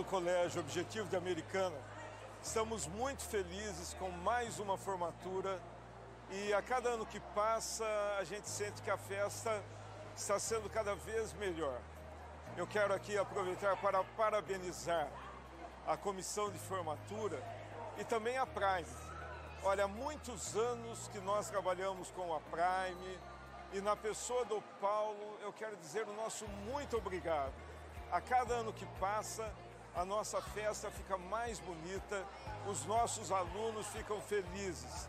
do Colégio Objetivo de Americana, estamos muito felizes com mais uma formatura e a cada ano que passa a gente sente que a festa está sendo cada vez melhor. Eu quero aqui aproveitar para parabenizar a comissão de formatura e também a Prime. Olha, há muitos anos que nós trabalhamos com a Prime e na pessoa do Paulo eu quero dizer o nosso muito obrigado. A cada ano que passa, a nossa festa fica mais bonita, os nossos alunos ficam felizes.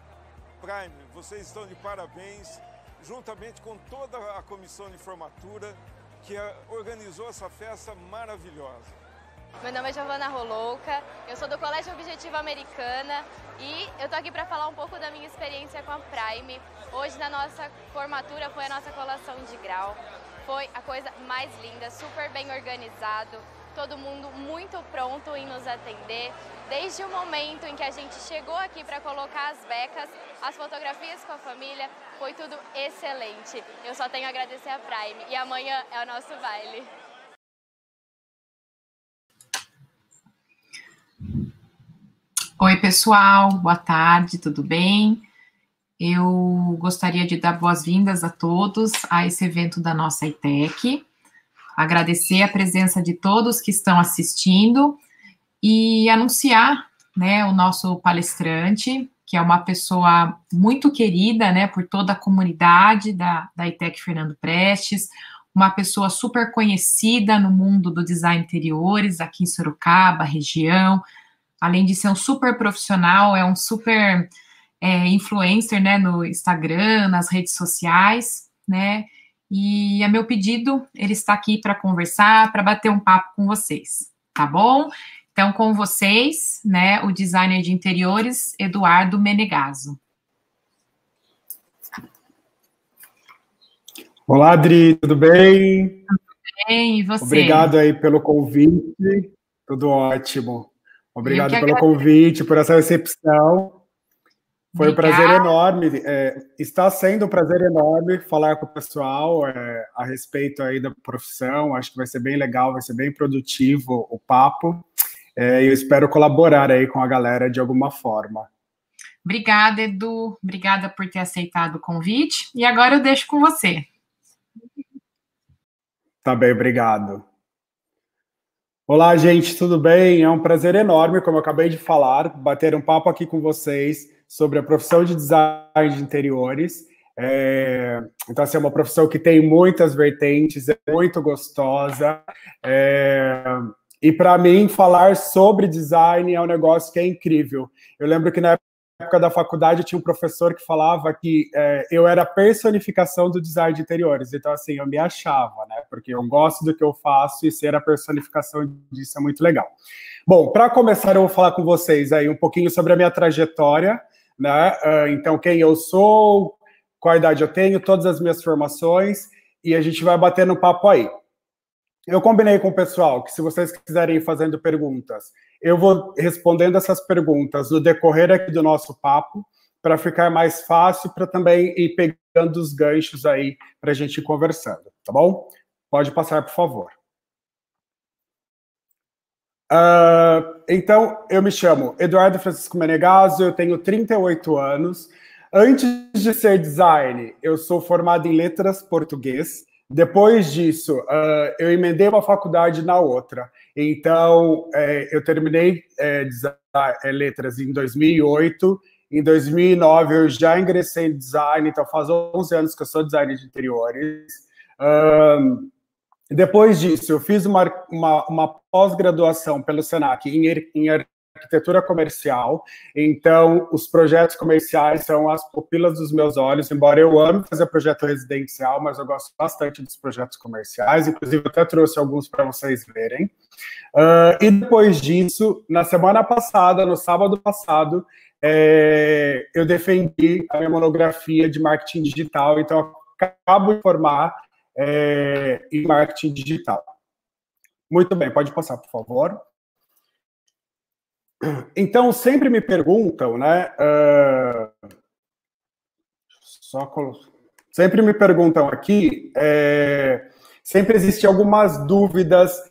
Prime, vocês estão de parabéns, juntamente com toda a comissão de formatura que organizou essa festa maravilhosa. Meu nome é Giovana Rolouca, eu sou do Colégio Objetivo Americana e eu tô aqui para falar um pouco da minha experiência com a Prime. Hoje na nossa formatura foi a nossa colação de grau. Foi a coisa mais linda, super bem organizado todo mundo muito pronto em nos atender. Desde o momento em que a gente chegou aqui para colocar as becas, as fotografias com a família, foi tudo excelente. Eu só tenho a agradecer a Prime e amanhã é o nosso baile. Oi, pessoal, boa tarde, tudo bem? Eu gostaria de dar boas-vindas a todos a esse evento da nossa ITEC agradecer a presença de todos que estão assistindo e anunciar né, o nosso palestrante, que é uma pessoa muito querida né, por toda a comunidade da, da ITEC Fernando Prestes, uma pessoa super conhecida no mundo do design interiores, aqui em Sorocaba, região. Além de ser um super profissional, é um super é, influencer né, no Instagram, nas redes sociais, né? E a é meu pedido, ele está aqui para conversar, para bater um papo com vocês, tá bom? Então, com vocês, né, o designer de interiores, Eduardo Menegaso. Olá, Adri, tudo bem? Tudo bem, e você? Obrigado aí pelo convite, tudo ótimo. Obrigado pelo convite, por essa recepção. Foi um prazer enorme. É, está sendo um prazer enorme falar com o pessoal é, a respeito aí da profissão. Acho que vai ser bem legal, vai ser bem produtivo o papo. É, eu espero colaborar aí com a galera de alguma forma. Obrigada, Edu. Obrigada por ter aceitado o convite. E agora eu deixo com você. Tá bem, obrigado. Olá, gente, tudo bem? É um prazer enorme, como eu acabei de falar, bater um papo aqui com vocês sobre a profissão de design de interiores. É, então, assim, é uma profissão que tem muitas vertentes, é muito gostosa. É, e para mim, falar sobre design é um negócio que é incrível. Eu lembro que na época da faculdade tinha um professor que falava que é, eu era a personificação do design de interiores. Então, assim, eu me achava, né? Porque eu gosto do que eu faço e ser a personificação disso é muito legal. Bom, para começar, eu vou falar com vocês aí um pouquinho sobre a minha trajetória né? Ah, então, quem eu sou, qual idade eu tenho, todas as minhas formações, e a gente vai batendo papo aí. Eu combinei com o pessoal que se vocês quiserem ir fazendo perguntas, eu vou respondendo essas perguntas no decorrer aqui do nosso papo, para ficar mais fácil, para também ir pegando os ganchos aí para a gente ir conversando, tá bom? Pode passar, por favor. Uh, então, eu me chamo Eduardo Francisco Menegaso, eu tenho 38 anos. Antes de ser design, eu sou formado em letras português. Depois disso, uh, eu emendei uma faculdade na outra. Então, é, eu terminei é, design, é, letras em 2008. Em 2009, eu já ingressei em design, então faz 11 anos que eu sou designer de interiores. Ah, e depois disso, eu fiz uma, uma, uma pós-graduação pelo SENAC em, em arquitetura comercial. Então, os projetos comerciais são as pupilas dos meus olhos, embora eu ame fazer projeto residencial, mas eu gosto bastante dos projetos comerciais, inclusive até trouxe alguns para vocês verem. Uh, e depois disso, na semana passada, no sábado passado, é, eu defendi a minha monografia de marketing digital, então acabo de formar é, e marketing digital. Muito bem, pode passar, por favor. Então, sempre me perguntam, né? Uh, só colo... Sempre me perguntam aqui, é, sempre existe algumas dúvidas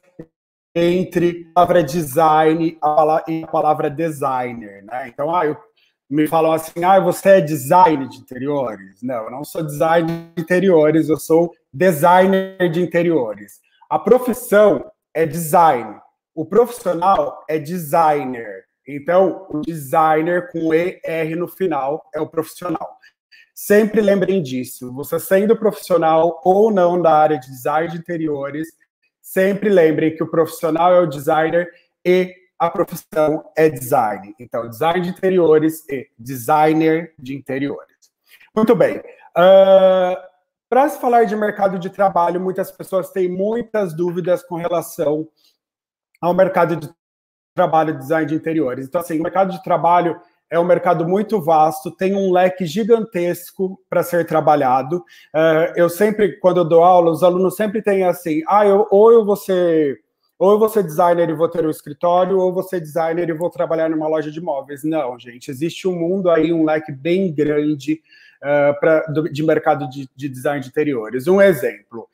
entre a palavra design e a palavra designer, né? Então, ah, eu, me falam assim, ah, você é design de interiores? Não, eu não sou design de interiores, eu sou designer de interiores. A profissão é design. O profissional é designer. Então, o designer com ER no final é o profissional. Sempre lembrem disso. Você sendo profissional ou não da área de design de interiores, sempre lembrem que o profissional é o designer e a profissão é design. Então, design de interiores e designer de interiores. Muito bem. Uh, para se falar de mercado de trabalho, muitas pessoas têm muitas dúvidas com relação ao mercado de trabalho design de interiores. Então, assim, o mercado de trabalho é um mercado muito vasto, tem um leque gigantesco para ser trabalhado. Eh, eu sempre, quando eu dou aula, os alunos sempre têm assim: ah, eu, ou eu vou ser. Ou eu vou ser designer e vou ter um escritório, ou eu vou ser designer e vou trabalhar numa loja de imóveis. Não, gente, existe um mundo aí, um leque bem grande uh, pra, do, de mercado de, de, design de interiores. Um exemplo.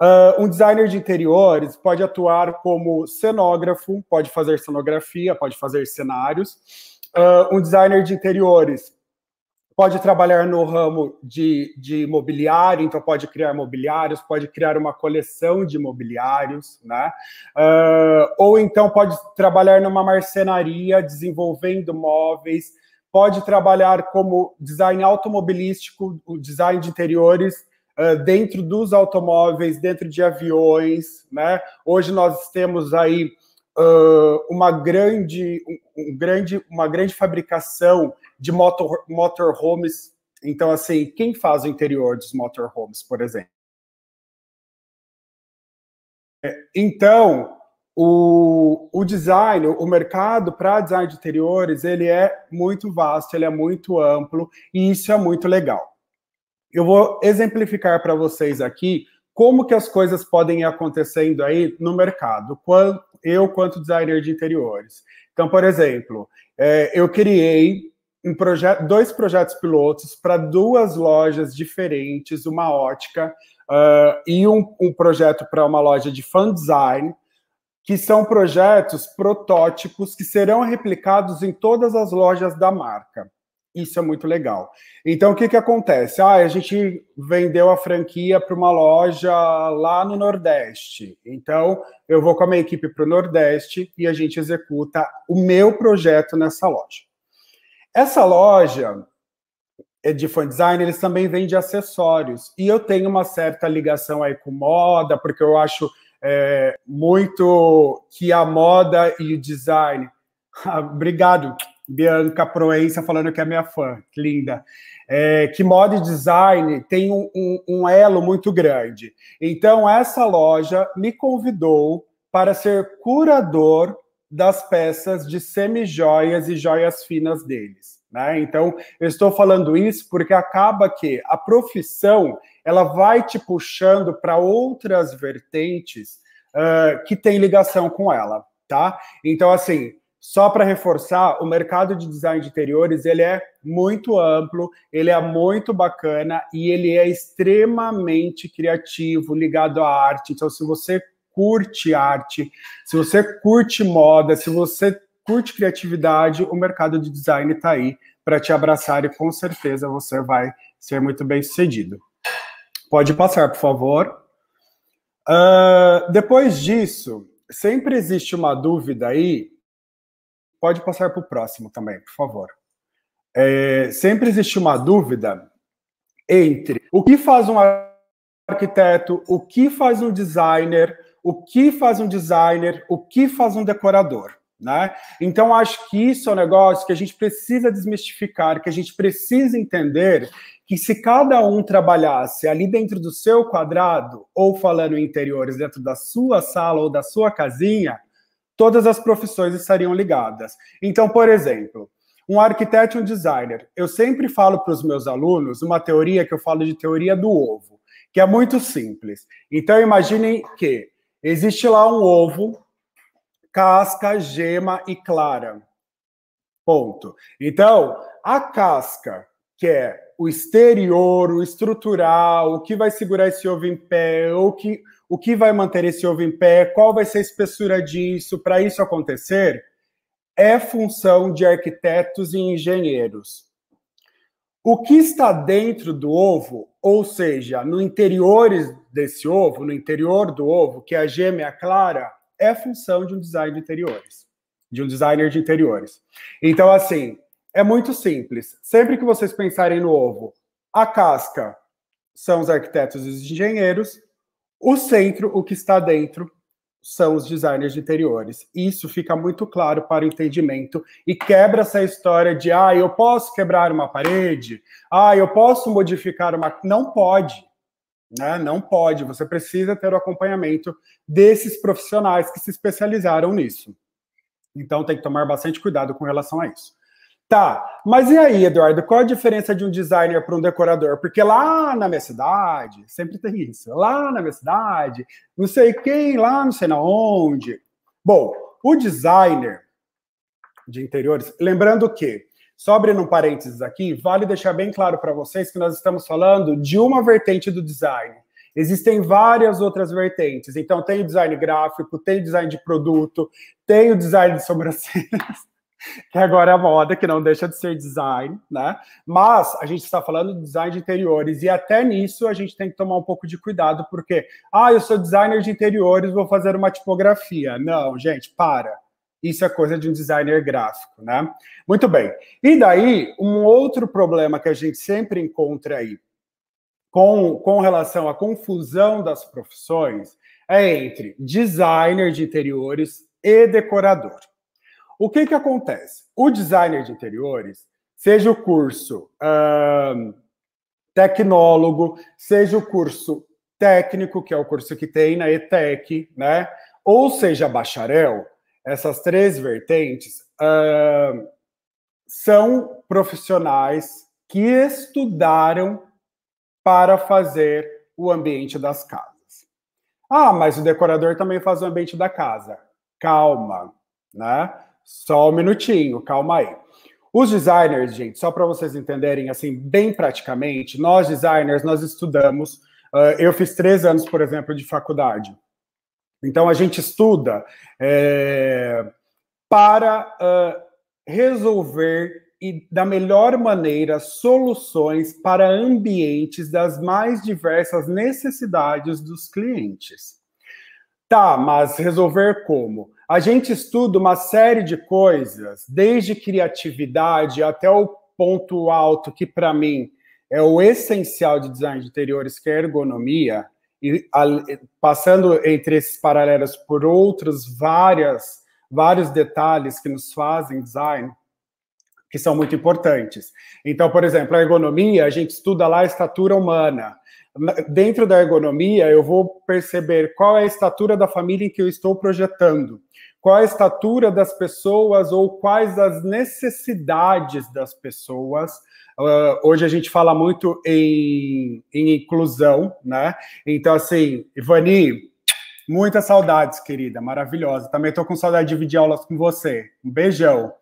Uh, um designer de interiores pode atuar como cenógrafo, pode fazer cenografia, pode fazer cenários. Uh, um designer de interiores pode trabalhar no ramo de, de mobiliário, então pode criar mobiliários, pode criar uma coleção de mobiliários, né? Uh, ou então pode trabalhar numa marcenaria desenvolvendo móveis, pode trabalhar como design automobilístico, o design de interiores uh, dentro dos automóveis, dentro de aviões, né? Hoje nós temos aí uh, uma grande, um, um, grande, uma grande fabricação de motor, motorhomes. Então, assim, quem faz o interior dos motorhomes, por exemplo? É, então, o, o design, o mercado para design de interiores, ele é muito vasto, ele é muito amplo e isso é muito legal. Eu vou exemplificar para vocês aqui como que as coisas podem ir acontecendo aí no mercado, quando eu quanto designer de interiores. Então, por exemplo, é, eu criei um projeto, dois projetos pilotos para duas lojas diferentes, uma ótica uh, e um, um projeto para uma loja de fan design, que são projetos protótipos que serão replicados em todas as lojas da marca. Isso é muito legal. Então, o que, que acontece? Ah, a gente vendeu a franquia para uma loja lá no Nordeste. Então, eu vou com a minha equipe para o Nordeste e a gente executa o meu projeto nessa loja. Essa loja é de fan design, eles também vendem acessórios. E eu tenho uma certa ligação aí com moda, porque eu acho é, muito que a moda e o design. Ah, obrigado, Bianca Proença, falando que é minha fã, que linda. É, que moda e design tem um, um, um elo muito grande. Então, essa loja me convidou para ser curador das peças de semi-joias e joias finas deles. Né? Então, eu estou falando isso porque acaba que a profissão ela vai te puxando para outras vertentes uh, que tem ligação com ela, tá? Então, assim, só para reforçar, o mercado de design de interiores ele é muito amplo, ele é muito bacana e ele é extremamente criativo, ligado à arte. Então, se você curte arte, se você curte moda, se você curte criatividade, o mercado de design está aí para te abraçar e com certeza você vai ser muito bem sucedido. Pode passar, por favor. Uh, depois disso, sempre existe uma dúvida aí. Pode passar para o próximo também, por favor. É, sempre existe uma dúvida entre o que faz um arquiteto, o que faz um designer, o que faz um designer, o que faz um decorador. Né? Então, acho que isso é um negócio que a gente precisa desmistificar, que a gente precisa entender que se cada um trabalhasse ali dentro do seu quadrado, ou falando em interiores, dentro da sua sala ou da sua casinha, todas as profissões estariam ligadas. Então, por exemplo, um arquiteto e um designer. Eu sempre falo para os meus alunos uma teoria que eu falo de teoria do ovo, que é muito simples. Então, imaginem que existe lá um ovo, casca, gema e clara. Ponto. Então, a casca que é o exterior, o estrutural, o que vai segurar esse ovo em pé, o que, o que vai manter esse ovo em pé, qual vai ser a espessura disso, para isso acontecer, é função de arquitetos e engenheiros. O que está dentro do ovo, ou seja, no interior desse ovo, no interior do ovo, que é a gema a clara, é função de um de interiores, de um designer de interiores. Então, assim, é muito simples. Sempre que vocês pensarem no ovo, a casca são os arquitetos e os engenheiros, o centro, o que está dentro, são os designers de interiores. Isso fica muito claro para o entendimento e quebra essa história de ah, eu posso quebrar uma parede, ah, eu posso modificar uma. Não pode. Né? Não pode. Você precisa ter o acompanhamento desses profissionais que se especializaram nisso. Então tem que tomar bastante cuidado com relação a isso. Tá, mas e aí, Eduardo, qual a diferença de um designer para um decorador? Porque lá na minha cidade, sempre tem isso, lá na minha cidade, não sei quem, lá não sei na onde. Bom, o designer de interiores, lembrando que, só abrindo um parênteses aqui, vale deixar bem claro para vocês que nós estamos falando de uma vertente do design. Existem várias outras vertentes. Então, tem o design gráfico, tem o design de produto, tem o design de sobrancelhas que agora é moda, que não deixa de ser design, né? Mas a gente está falando de design de interiores e até nisso a gente tem que tomar um pouco de cuidado, porque, ah, eu sou designer de interiores, vou fazer uma tipografia. Não, gente, para. Isso é coisa de um designer gráfico, né? Muito bem. E daí, um outro problema que a gente sempre encontra aí com, com relação à confusão das profissões é entre designer de interiores e decorador. O que, que acontece? O designer de interiores, seja o curso tecnólogo, seja o curso técnico, que é o curso que tem na ETEC, né? ou seja bacharel, essas três vertentes são profissionais que estudaram para fazer o ambiente das casas. Ah, mas o decorador também faz o ambiente da casa. Calma, né? Só um minutinho, calma aí. Os designers, gente, só para vocês entenderem, assim, bem praticamente, nós designers, nós estudamos. Uh, eu fiz três anos, por exemplo, de faculdade. Então, a gente estuda é, para uh, resolver e da melhor maneira soluções para ambientes das mais diversas necessidades dos clientes. Tá, mas resolver como? A gente estuda uma série de coisas, desde criatividade até o ponto alto, que para mim é o essencial de design de interiores, que é a ergonomia, e a, passando entre esses paralelos por outros várias, vários detalhes que nos fazem design, que são muito importantes. Então, por exemplo, a ergonomia, a gente estuda lá a estatura humana dentro da ergonomia, eu vou perceber qual é a estatura da família em que eu estou projetando, qual é a estatura das pessoas ou quais as necessidades das pessoas. Uh, hoje a gente fala muito em, em inclusão, né? Então, assim, Ivani, muitas saudades, querida, maravilhosa. Também estou com saudade de dividir aulas com você. Um beijão.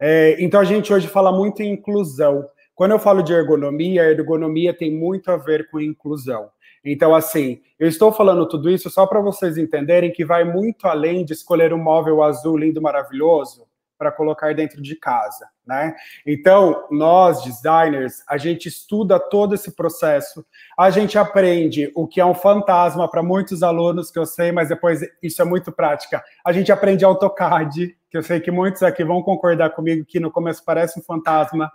É, então, a gente hoje fala muito em inclusão, quando eu falo de ergonomia, a ergonomia tem muito a ver com inclusão. Então, assim, eu estou falando tudo isso só para vocês entenderem que vai muito além de escolher um móvel azul lindo, maravilhoso, para colocar dentro de casa, né? Então, nós designers, a gente estuda todo esse processo, a gente aprende o que é um fantasma para muitos alunos que eu sei, mas depois isso é muito prática. A gente aprende AutoCAD, que eu sei que muitos aqui vão concordar comigo que no começo parece um fantasma.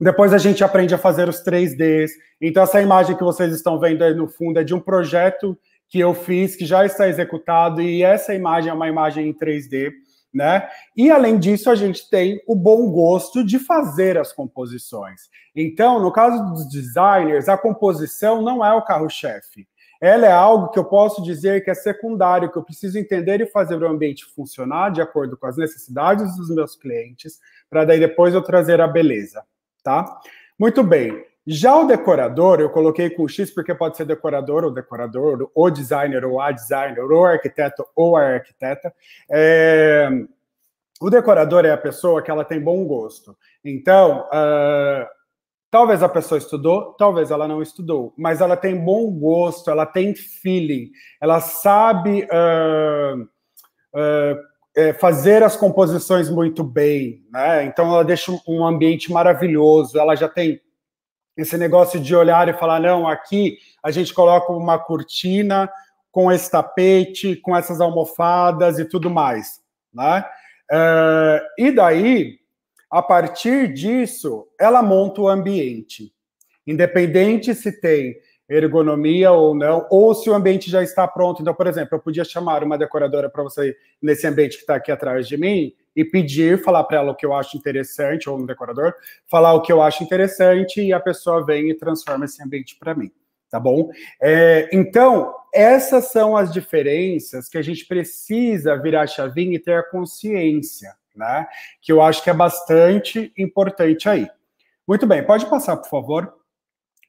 Depois a gente aprende a fazer os 3Ds. Então, essa imagem que vocês estão vendo aí no fundo é de um projeto que eu fiz, que já está executado, e essa imagem é uma imagem em 3D. Né? E além disso, a gente tem o bom gosto de fazer as composições. Então, no caso dos designers, a composição não é o carro-chefe. Ela é algo que eu posso dizer que é secundário, que eu preciso entender e fazer o ambiente funcionar de acordo com as necessidades dos meus clientes, para daí depois eu trazer a beleza tá? Muito bem. Já o decorador, eu coloquei com X porque pode ser decorador ou decorador, ou designer ou a designer, ou arquiteto ou a arquiteta. É... O decorador é a pessoa que ela tem bom gosto. Então, uh... talvez a pessoa estudou, talvez ela não estudou, mas ela tem bom gosto, ela tem feeling, ela sabe. Uh... Uh é, fazer as composições muito bem, né? Então ela deixa um ambiente maravilhoso, ela já tem esse negócio de olhar e falar, não, aqui a gente coloca uma cortina com esse tapete, com essas almofadas e tudo mais, né? É, e daí, a partir disso, ela monta o ambiente. Independente se tem ergonomia ou não, ou se o ambiente já está pronto. Então, por exemplo, eu podia chamar uma decoradora para você nesse ambiente que está aqui atrás de mim e pedir, falar para ela o que eu acho interessante, ou um decorador, falar o que eu acho interessante e a pessoa vem e transforma esse ambiente para mim, tá bom? É, então, essas são as diferenças que a gente precisa virar a chavinha e ter a consciência, né? Que eu acho que é bastante importante aí. Muito bem, pode passar, por favor.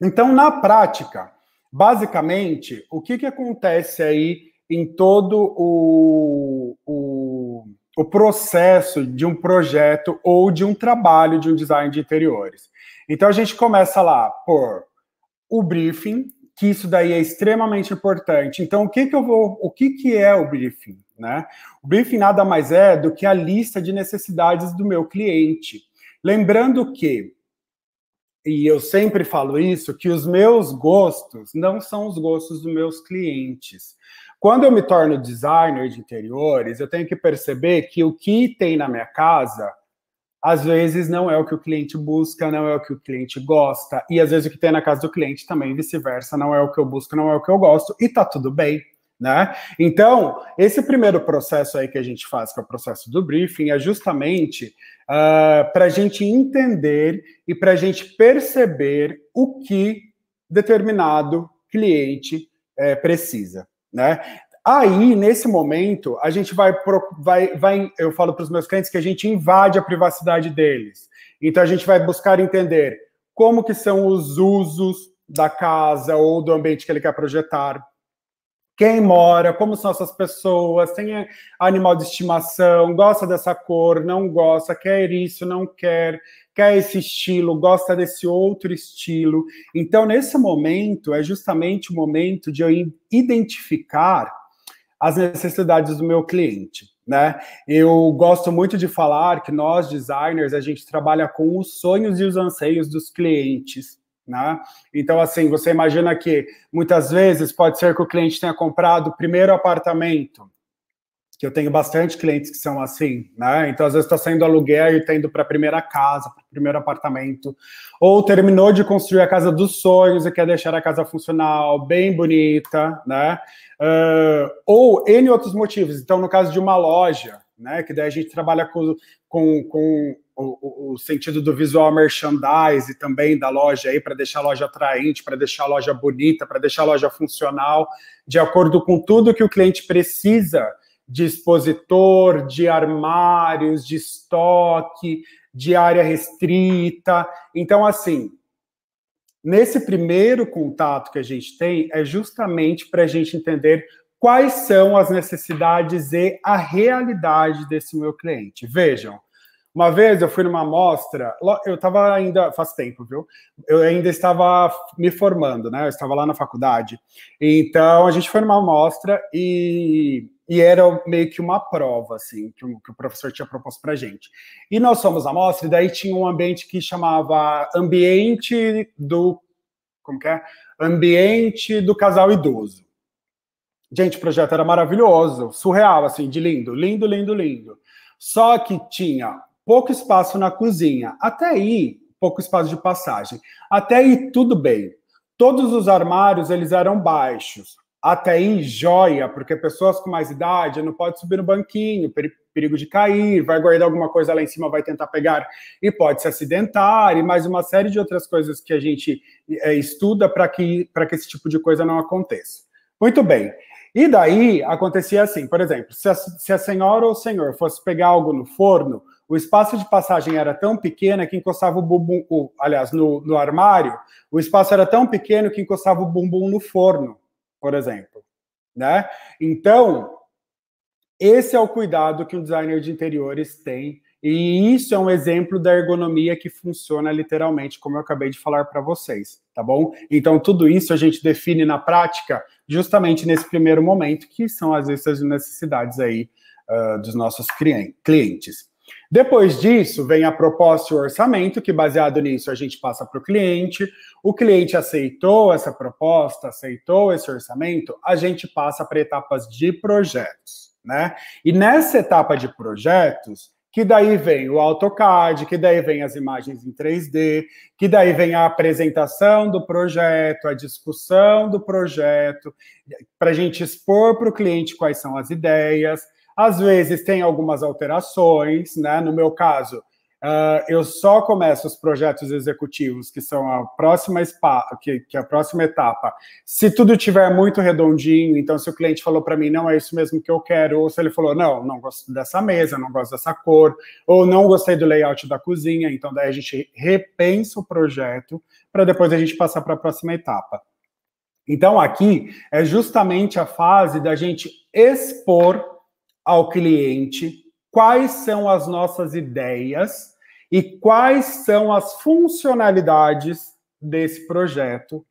Então, na prática, basicamente, o que, que acontece aí em todo o, o, o, processo de um projeto ou de um trabalho de um design de interiores? Então, a gente começa lá por o briefing, que isso daí é extremamente importante. Então, o que, que eu vou. O que, que é o briefing? Né? O briefing nada mais é do que a lista de necessidades do meu cliente. Lembrando que e eu sempre falo isso, que os meus gostos não são os gostos dos meus clientes. Quando eu me torno designer de interiores, eu tenho que perceber que o que tem na minha casa às vezes não é o que o cliente busca, não é o que o cliente gosta, e às vezes o que tem na casa do cliente também vice-versa, não é o que eu busco, não é o que eu gosto, e tá tudo bem. Né? Então, esse primeiro processo aí que a gente faz, que é o processo do briefing, é justamente uh, ah, para a gente entender e para a gente perceber o que determinado cliente é, precisa. Né? Aí, nesse momento, a gente vai, vai, vai eu falo para os meus clientes que a gente invade a privacidade deles. Então, a gente vai buscar entender como que são os usos da casa ou do ambiente que ele quer projetar, quem mora, como são essas pessoas, tem animal de estimação, gosta dessa cor, não gosta, quer isso, não quer, quer esse estilo, gosta desse outro estilo. Então, nesse momento, é justamente o momento de eu identificar as necessidades do meu cliente. Né? Eu gosto muito de falar que nós designers a gente trabalha com os sonhos e os anseios dos clientes. Né? Então, assim, você imagina que muitas vezes pode ser que o cliente tenha comprado o primeiro apartamento, que eu tenho bastante clientes que são assim, né? Então, às vezes, está saindo aluguel e está indo para a primeira casa, para o primeiro apartamento, ou terminou de construir a casa dos sonhos e quer deixar a casa funcional, bem bonita, né? Uh, ou N outros motivos. Então, no caso de uma loja, né? Que daí a gente trabalha com, com, com o, o, sentido do visual merchandise também da loja aí para deixar a loja atraente, para deixar a loja bonita, para deixar a loja funcional, de acordo com tudo que o cliente precisa de expositor, de armários, de estoque, de área restrita. Então, assim, nesse primeiro contato que a gente tem é justamente para a gente entender quais são as necessidades e a realidade desse meu cliente. Vejam, uma vez eu fui numa amostra, eu estava ainda, faz tempo, viu? Eu ainda estava me formando, né? Eu estava lá na faculdade. Então a gente foi numa amostra e, e era meio que uma prova, assim, que o, que o professor tinha proposto para gente. E nós fomos à amostra, e daí tinha um ambiente que chamava Ambiente do. Como que é? Ambiente do Casal Idoso. Gente, o projeto era maravilhoso, surreal, assim, de lindo, lindo, lindo, lindo. Só que tinha pouco espaço na cozinha. Até aí, pouco espaço de passagem. Até aí, tudo bem. Todos os armários, eles eram baixos. Até aí, joia, porque pessoas com mais idade não pode subir no banquinho, perigo de cair, vai guardar alguma coisa lá em cima, vai tentar pegar e pode se acidentar, e mais uma série de outras coisas que a gente é, estuda para que, que esse tipo de coisa não aconteça. Muito bem. E daí acontecia assim, por exemplo, se a, se a senhora ou o senhor fosse pegar algo no forno, o espaço de passagem era tão pequeno que encostava o bumbum, o, aliás, no, no armário, o espaço era tão pequeno que encostava o bumbum no forno, por exemplo. Né? Então, esse é o cuidado que um designer de interiores tem, e isso é um exemplo da ergonomia que funciona literalmente, como eu acabei de falar para vocês, tá bom? Então, tudo isso a gente define na prática, justamente nesse primeiro momento, que são as essas necessidades aí uh, dos nossos clientes. Depois disso, vem a proposta e o orçamento, que baseado nisso a gente passa para o cliente. O cliente aceitou essa proposta, aceitou esse orçamento, a gente passa para etapas de projetos, né? E nessa etapa de projetos, que daí vem o AutoCAD, que daí vem as imagens em 3D, que daí vem a apresentação do projeto, a discussão do projeto, para a gente expor para o cliente quais são as ideias, às vezes tem algumas alterações, né? No meu caso, uh, eu só começo os projetos executivos, que são a próxima que, que é a próxima etapa. Se tudo tiver muito redondinho, então se o cliente falou para mim não é isso mesmo que eu quero, ou se ele falou não, não gosto dessa mesa, não gosto dessa cor, ou não gostei do layout da cozinha, então daí a gente repensa o projeto para depois a gente passar para a próxima etapa. Então, aqui é justamente a fase da gente expor ao cliente quais são as nossas ideias e quais são as funcionalidades desse projeto,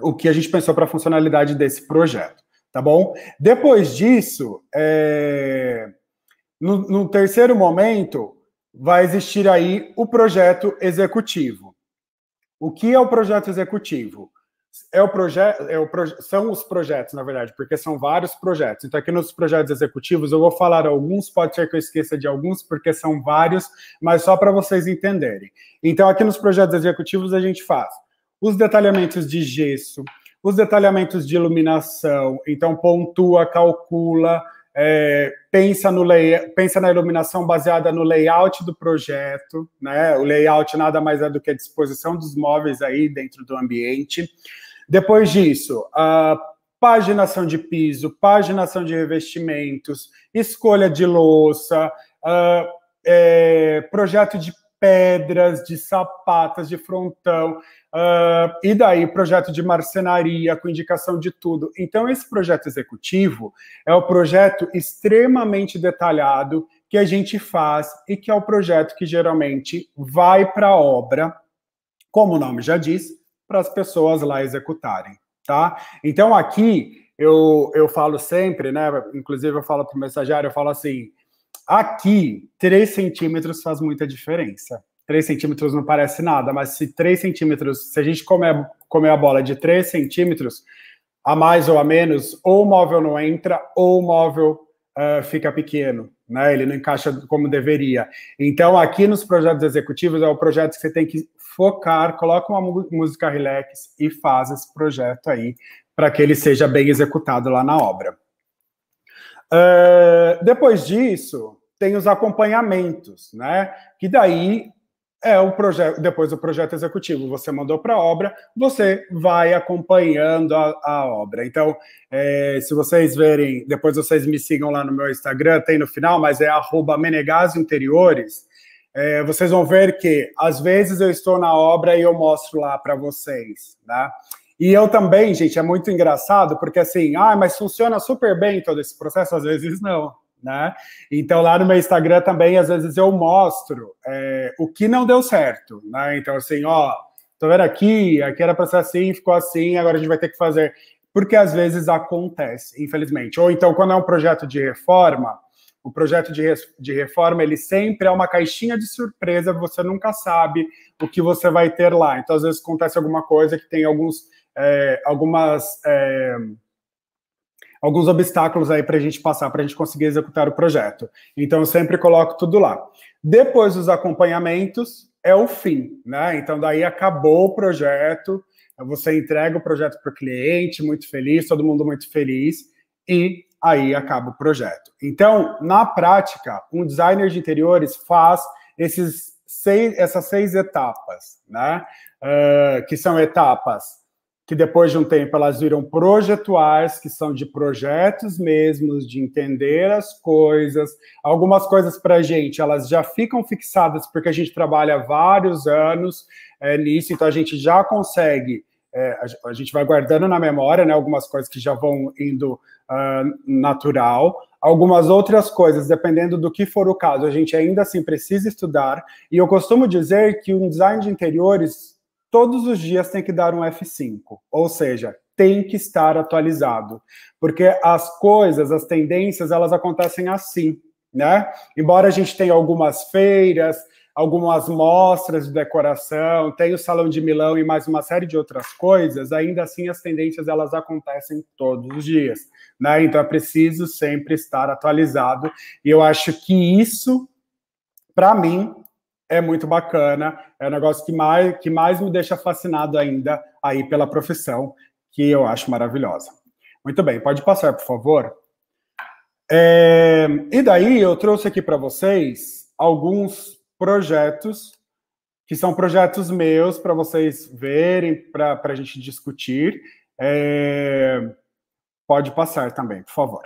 o que a gente pensou para a funcionalidade desse projeto, tá bom? Depois disso, é... no, no terceiro momento, vai existir aí o projeto executivo. O que é o projeto executivo? É o projeto, é o são os projetos, na verdade, porque são vários projetos. Então, aqui nos projetos executivos, eu vou falar alguns, pode ser que eu esqueça de alguns, porque são vários, mas só para vocês entenderem. Então, aqui nos projetos executivos, a gente faz os detalhamentos de gesso, os detalhamentos de iluminação, então pontua, calcula, é, pensa, no lay, pensa na iluminação baseada no layout do projeto, né? O layout nada mais é do que a disposição dos móveis aí dentro do ambiente. Depois disso, a paginação de piso, paginação de revestimentos, escolha de louça, a, ah, é, projeto de pedras, de sapatas, de frontão, ah, e daí projeto de marcenaria, com indicação de tudo. Então, esse projeto executivo é o projeto extremamente detalhado que a gente faz e que é o projeto que geralmente vai para a obra, como o nome já diz, para as pessoas lá executarem, tá? Então aqui eu, eu falo sempre, né? Inclusive eu falo para o mensageiro, eu falo assim, aqui 3 centímetros faz muita diferença. 3 centímetros não parece nada, mas se 3 centímetros, se a gente comer, comer a bola de 3 centímetros, a mais ou a menos, ou o móvel não entra, ou o móvel uh, fica pequeno, né? Ele não encaixa como deveria. Então, aqui nos projetos executivos, é o projeto que você tem que focar, coloca uma música relax e faz esse projeto aí para que ele seja bem executado lá na obra. Uh, depois disso, tem os acompanhamentos, né? Que daí é o projeto, depois do projeto executivo, você mandou para a obra, você vai acompanhando a, a obra. Então, é, se vocês verem, depois vocês me sigam lá no meu Instagram, tem no final, mas é arroba Menegazinteriores, é, vocês vão ver que às vezes eu estou na obra e eu mostro lá para vocês, tá? E eu também, gente, é muito engraçado, porque assim, ah, mas funciona super bem todo esse processo, às vezes não, né? Então lá no meu Instagram também, às vezes eu mostro é, o que não deu certo, né? Então assim, ó, tô vendo aqui, aqui era para ser assim, ficou assim, agora a gente vai ter que fazer, porque às vezes acontece, infelizmente. Ou então quando é um projeto de reforma, o projeto de, de reforma, ele sempre é uma caixinha de surpresa, você nunca sabe o que você vai ter lá. Então, às vezes, acontece alguma coisa que tem alguns, é, algumas... É, alguns obstáculos aí para a gente passar, para a gente conseguir executar o projeto. Então, eu sempre coloco tudo lá. Depois dos acompanhamentos, é o fim, né? Então, daí acabou o projeto, você entrega o projeto para o cliente, muito feliz, todo mundo muito feliz, e aí acaba o projeto. Então, na prática, um designer de interiores faz esses seis, essas seis etapas, né? Uh, que são etapas que depois de um tempo elas viram projetuais, que são de projetos mesmos, de entender as coisas. Algumas coisas para a gente, elas já ficam fixadas, porque a gente trabalha vários anos é, nisso, então a gente já consegue é, a, a, gente vai guardando na memória, né? Algumas coisas que já vão indo uh, natural, algumas outras coisas, dependendo do que for o caso, a gente ainda assim precisa estudar. E eu costumo dizer que um design de interiores todos os dias tem que dar um F5, ou seja, tem que estar atualizado, porque as coisas, as tendências, elas acontecem assim. Né? Embora a gente tenha algumas feiras, algumas mostras de decoração, tem o Salão de Milão e mais uma série de outras coisas, ainda assim as tendências elas acontecem todos os dias. Né? Então é preciso sempre estar atualizado. E eu acho que isso, para mim, é muito bacana, é um negócio que mais, que mais me deixa fascinado ainda aí pela profissão, que eu acho maravilhosa. Muito bem, pode passar, por favor. É, e daí eu trouxe aqui para vocês alguns projetos, que são projetos meus para vocês verem, para a gente discutir. É, pode passar também, por favor.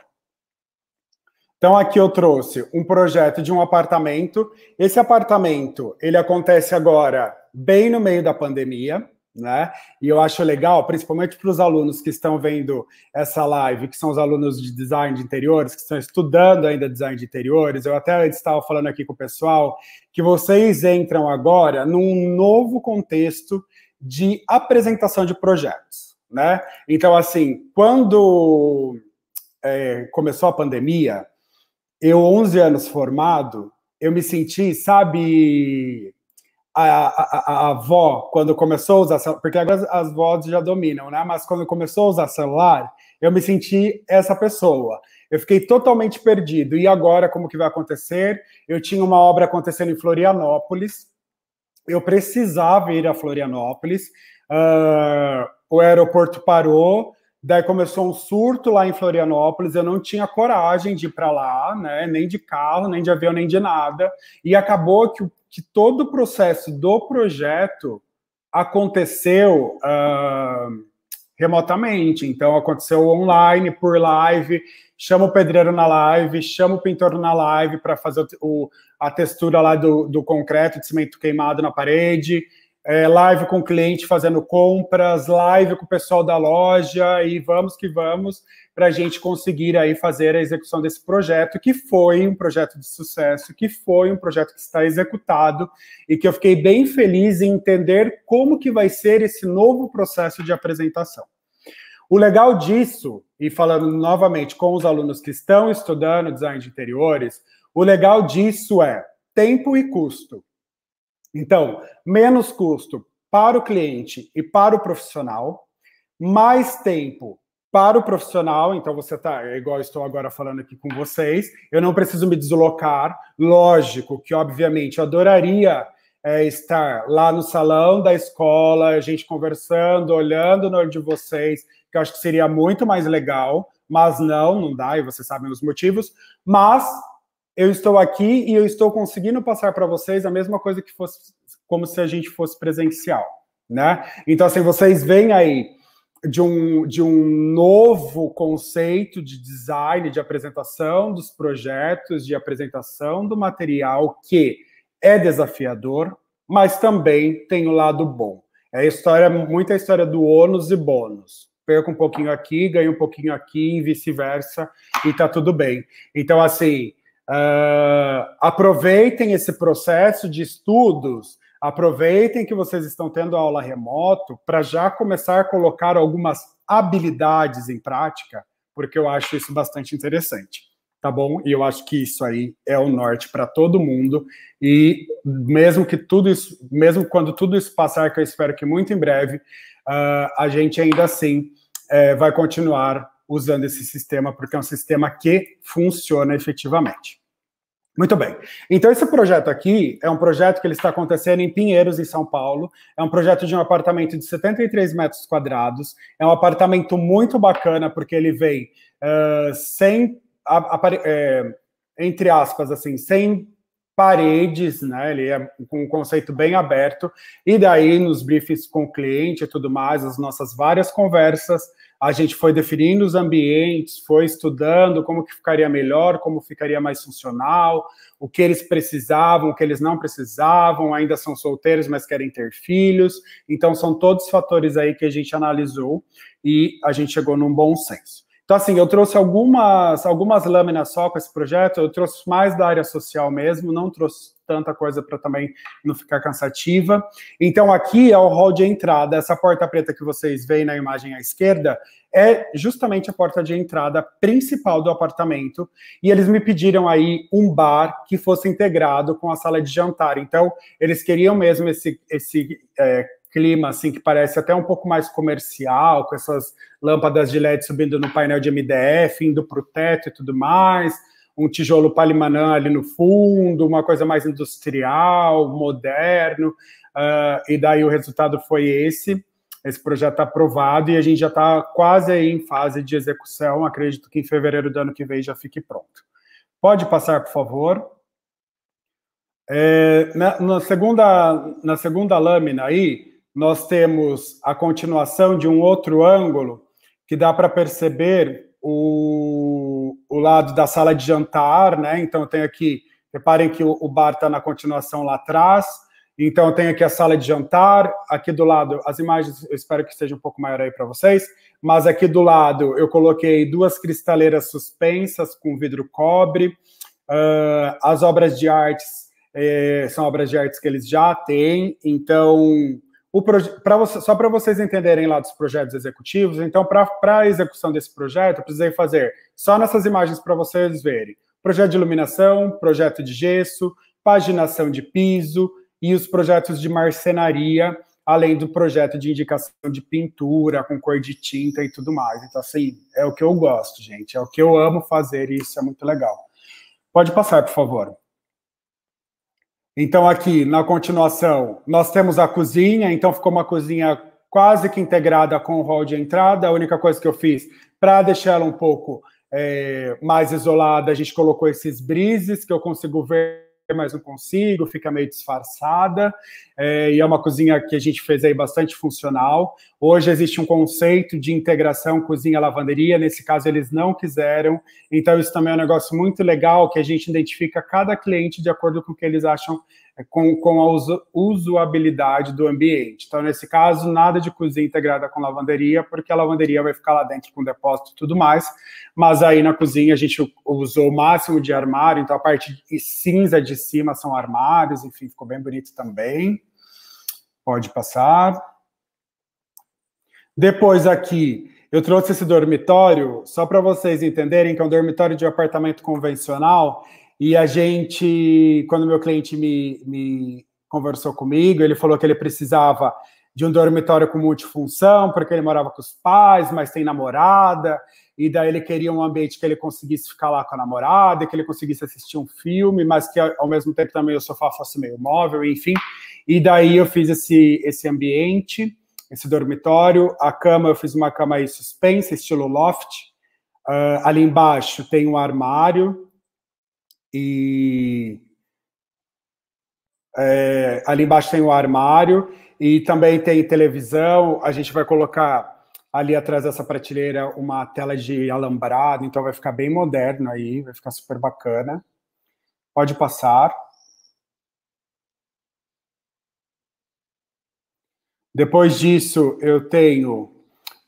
Então aqui eu trouxe um projeto de um apartamento. Esse apartamento, ele acontece agora bem no meio da pandemia né? E eu acho legal, principalmente para os alunos que estão vendo essa live, que são os alunos de design de interiores, que estão estudando ainda design de interiores. Eu até estava falando aqui com o pessoal que vocês entram agora num novo contexto de apresentação de projetos, né? Então, assim, quando é, começou a pandemia, eu, 11 anos formado, eu me senti, sabe, a, a, a, avó, quando começou a usar celular, porque agora as, as vozes já dominam, né? Mas quando começou a usar celular, eu me senti essa pessoa. Eu fiquei totalmente perdido. E agora, como que vai acontecer? Eu tinha uma obra acontecendo em Florianópolis, eu precisava ir a Florianópolis, uh, o aeroporto parou, Daí começou um surto lá em Florianópolis, eu não tinha coragem de ir para lá, né? Nem de carro, nem de avião, nem de nada. E acabou que, que todo o processo do projeto aconteceu uh, remotamente. Então aconteceu online, por live. Chama o pedreiro na live, chama o pintor na live para fazer o, a textura lá do, do concreto, de cimento queimado na parede é, live com o cliente fazendo compras, live com o pessoal da loja e vamos que vamos para a gente conseguir aí fazer a execução desse projeto, que foi um projeto de sucesso, que foi um projeto que está executado e que eu fiquei bem feliz em entender como que vai ser esse novo processo de apresentação. O legal disso, e falando novamente com os alunos que estão estudando design de interiores, o legal disso é tempo e custo. Então, menos custo para o cliente e para o profissional, mais tempo para o profissional, então você está, é igual estou agora falando aqui com vocês, eu não preciso me deslocar, lógico que, obviamente, eu adoraria é, estar lá no salão da escola, a gente conversando, olhando no olho de vocês, que eu acho que seria muito mais legal, mas não, não dá, e vocês sabem os motivos, mas eu estou aqui e eu estou conseguindo passar para vocês a mesma coisa que fosse como se a gente fosse presencial, né? Então assim, vocês vêm aí de um, de um novo conceito de design, de apresentação dos projetos, de apresentação do material que é desafiador, mas também tem o um lado bom. É história, muita história do ônus e bônus. Perco um pouquinho aqui, ganho um pouquinho aqui e vice-versa, e tá tudo bem. Então, assim, Uh, aproveitem esse processo de estudos, aproveitem que vocês estão tendo aula remoto para já começar a colocar algumas habilidades em prática, porque eu acho isso bastante interessante. Tá bom? E eu acho que isso aí é o norte para todo mundo. E mesmo que tudo isso, mesmo quando tudo isso passar, que eu espero que muito em breve, uh, a gente ainda assim eh, vai continuar usando esse sistema, porque é um sistema que funciona efetivamente. Muito bem. Então, esse projeto aqui é um projeto que ele está acontecendo em Pinheiros, em São Paulo. É um projeto de um apartamento de 73 metros quadrados. É um apartamento muito bacana, porque ele vem uh, sem, a, a, é, entre aspas, assim, sem paredes, né? Ele é com um conceito bem aberto. E daí, nos briefings com o cliente e tudo mais, as nossas várias conversas, a gente foi definindo os ambientes, foi estudando como que ficaria melhor, como ficaria mais funcional, o que eles precisavam, o que eles não precisavam, ainda são solteiros, mas querem ter filhos. Então, são todos fatores aí que a gente analisou e a gente chegou num bom senso. Então, assim, eu trouxe algumas, algumas lâminas só com esse projeto, eu trouxe mais da área social mesmo, não trouxe tanta coisa para também não ficar cansativa. Então, aqui é o hall de entrada. Essa porta preta que vocês veem na imagem à esquerda é justamente a porta de entrada principal do apartamento. E eles me pediram aí um bar que fosse integrado com a sala de jantar. Então, eles queriam mesmo esse. esse é, clima, assim, que parece até um pouco mais comercial, com essas lâmpadas de LED subindo no painel de MDF, indo para o teto e tudo mais, um tijolo palimanã ali no fundo, uma coisa mais industrial, moderno, uh, e daí o resultado foi esse. Esse projeto está aprovado e a gente já está quase em fase de execução. Acredito que em fevereiro do ano que vem já fique pronto. Pode passar, por favor. É, na, na, segunda, na segunda lâmina aí, nós temos a continuação de um outro ângulo que dá para perceber o, o lado da sala de jantar, né? Então eu tenho aqui, reparem que o, o bar está na continuação lá atrás. Então eu tenho aqui a sala de jantar, aqui do lado as imagens, eu espero que esteja um pouco maior aí para vocês, mas aqui do lado eu coloquei duas cristaleiras suspensas com vidro cobre, uh, as obras de artes eh, são obras de artes que eles já têm, então você, só para vocês entenderem lá dos projetos executivos, então, para a execução desse projeto, eu precisei fazer só nessas imagens para vocês verem: projeto de iluminação, projeto de gesso, paginação de piso e os projetos de marcenaria, além do projeto de indicação de pintura com cor de tinta e tudo mais. Então, assim, é o que eu gosto, gente, é o que eu amo fazer e isso é muito legal. Pode passar, por favor. Então, aqui na continuação, nós temos a cozinha, então ficou uma cozinha quase que integrada com o hall de entrada. A única coisa que eu fiz para deixar ela um pouco é, mais isolada, a gente colocou esses brises que eu consigo ver mas não consigo, fica meio disfarçada. É, e é uma cozinha que a gente fez aí bastante funcional. Hoje existe um conceito de integração cozinha-lavanderia, nesse caso eles não quiseram. Então, isso também é um negócio muito legal que a gente identifica cada cliente de acordo com o que eles acham com, com a usabilidade do ambiente. Então, nesse caso, nada de cozinha integrada com lavanderia, porque a lavanderia vai ficar lá dentro com depósito e tudo mais. Mas aí na cozinha a gente usou o máximo de armário, então a parte de cinza de cima são armários, enfim, ficou bem bonito também. Pode passar. Depois aqui, eu trouxe esse dormitório só para vocês entenderem que é um dormitório de apartamento convencional e a gente, quando meu cliente me, me conversou comigo, ele falou que ele precisava de um dormitório com multifunção, porque ele morava com os pais, mas tem namorada, e daí ele queria um ambiente que ele conseguisse ficar lá com a namorada, que ele conseguisse assistir um filme, mas que ao mesmo tempo também o sofá fosse meio móvel, enfim. E daí eu fiz esse, esse ambiente, esse dormitório, a cama, eu fiz uma cama aí suspensa, estilo loft. Uh, ali embaixo tem um armário, e é, ali embaixo tem o armário e também tem televisão. A gente vai colocar ali atrás dessa prateleira uma tela de alambrado, então vai ficar bem moderno aí, vai ficar super bacana. Pode passar. Depois disso, eu tenho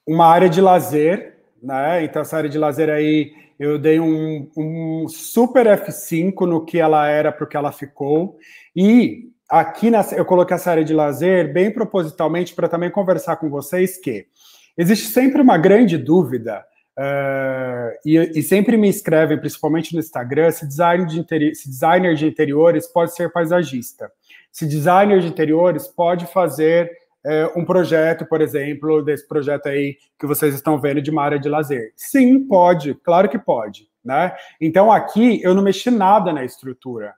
uma área de lazer, né? Então essa área de lazer aí eu dei um, um super F5 no que ela era para o que ela ficou. E aqui eu coloquei essa área de lazer bem propositalmente para também conversar com vocês que existe sempre uma grande dúvida. Uh, e, e, sempre me escrevem, principalmente no Instagram, se, design de se designer de interiores pode ser paisagista, se designer de interiores pode fazer é, um projeto, por exemplo, desse projeto aí que vocês estão vendo de uma área de lazer? Sim, pode, claro que pode. Né? Então aqui eu não mexi nada na estrutura.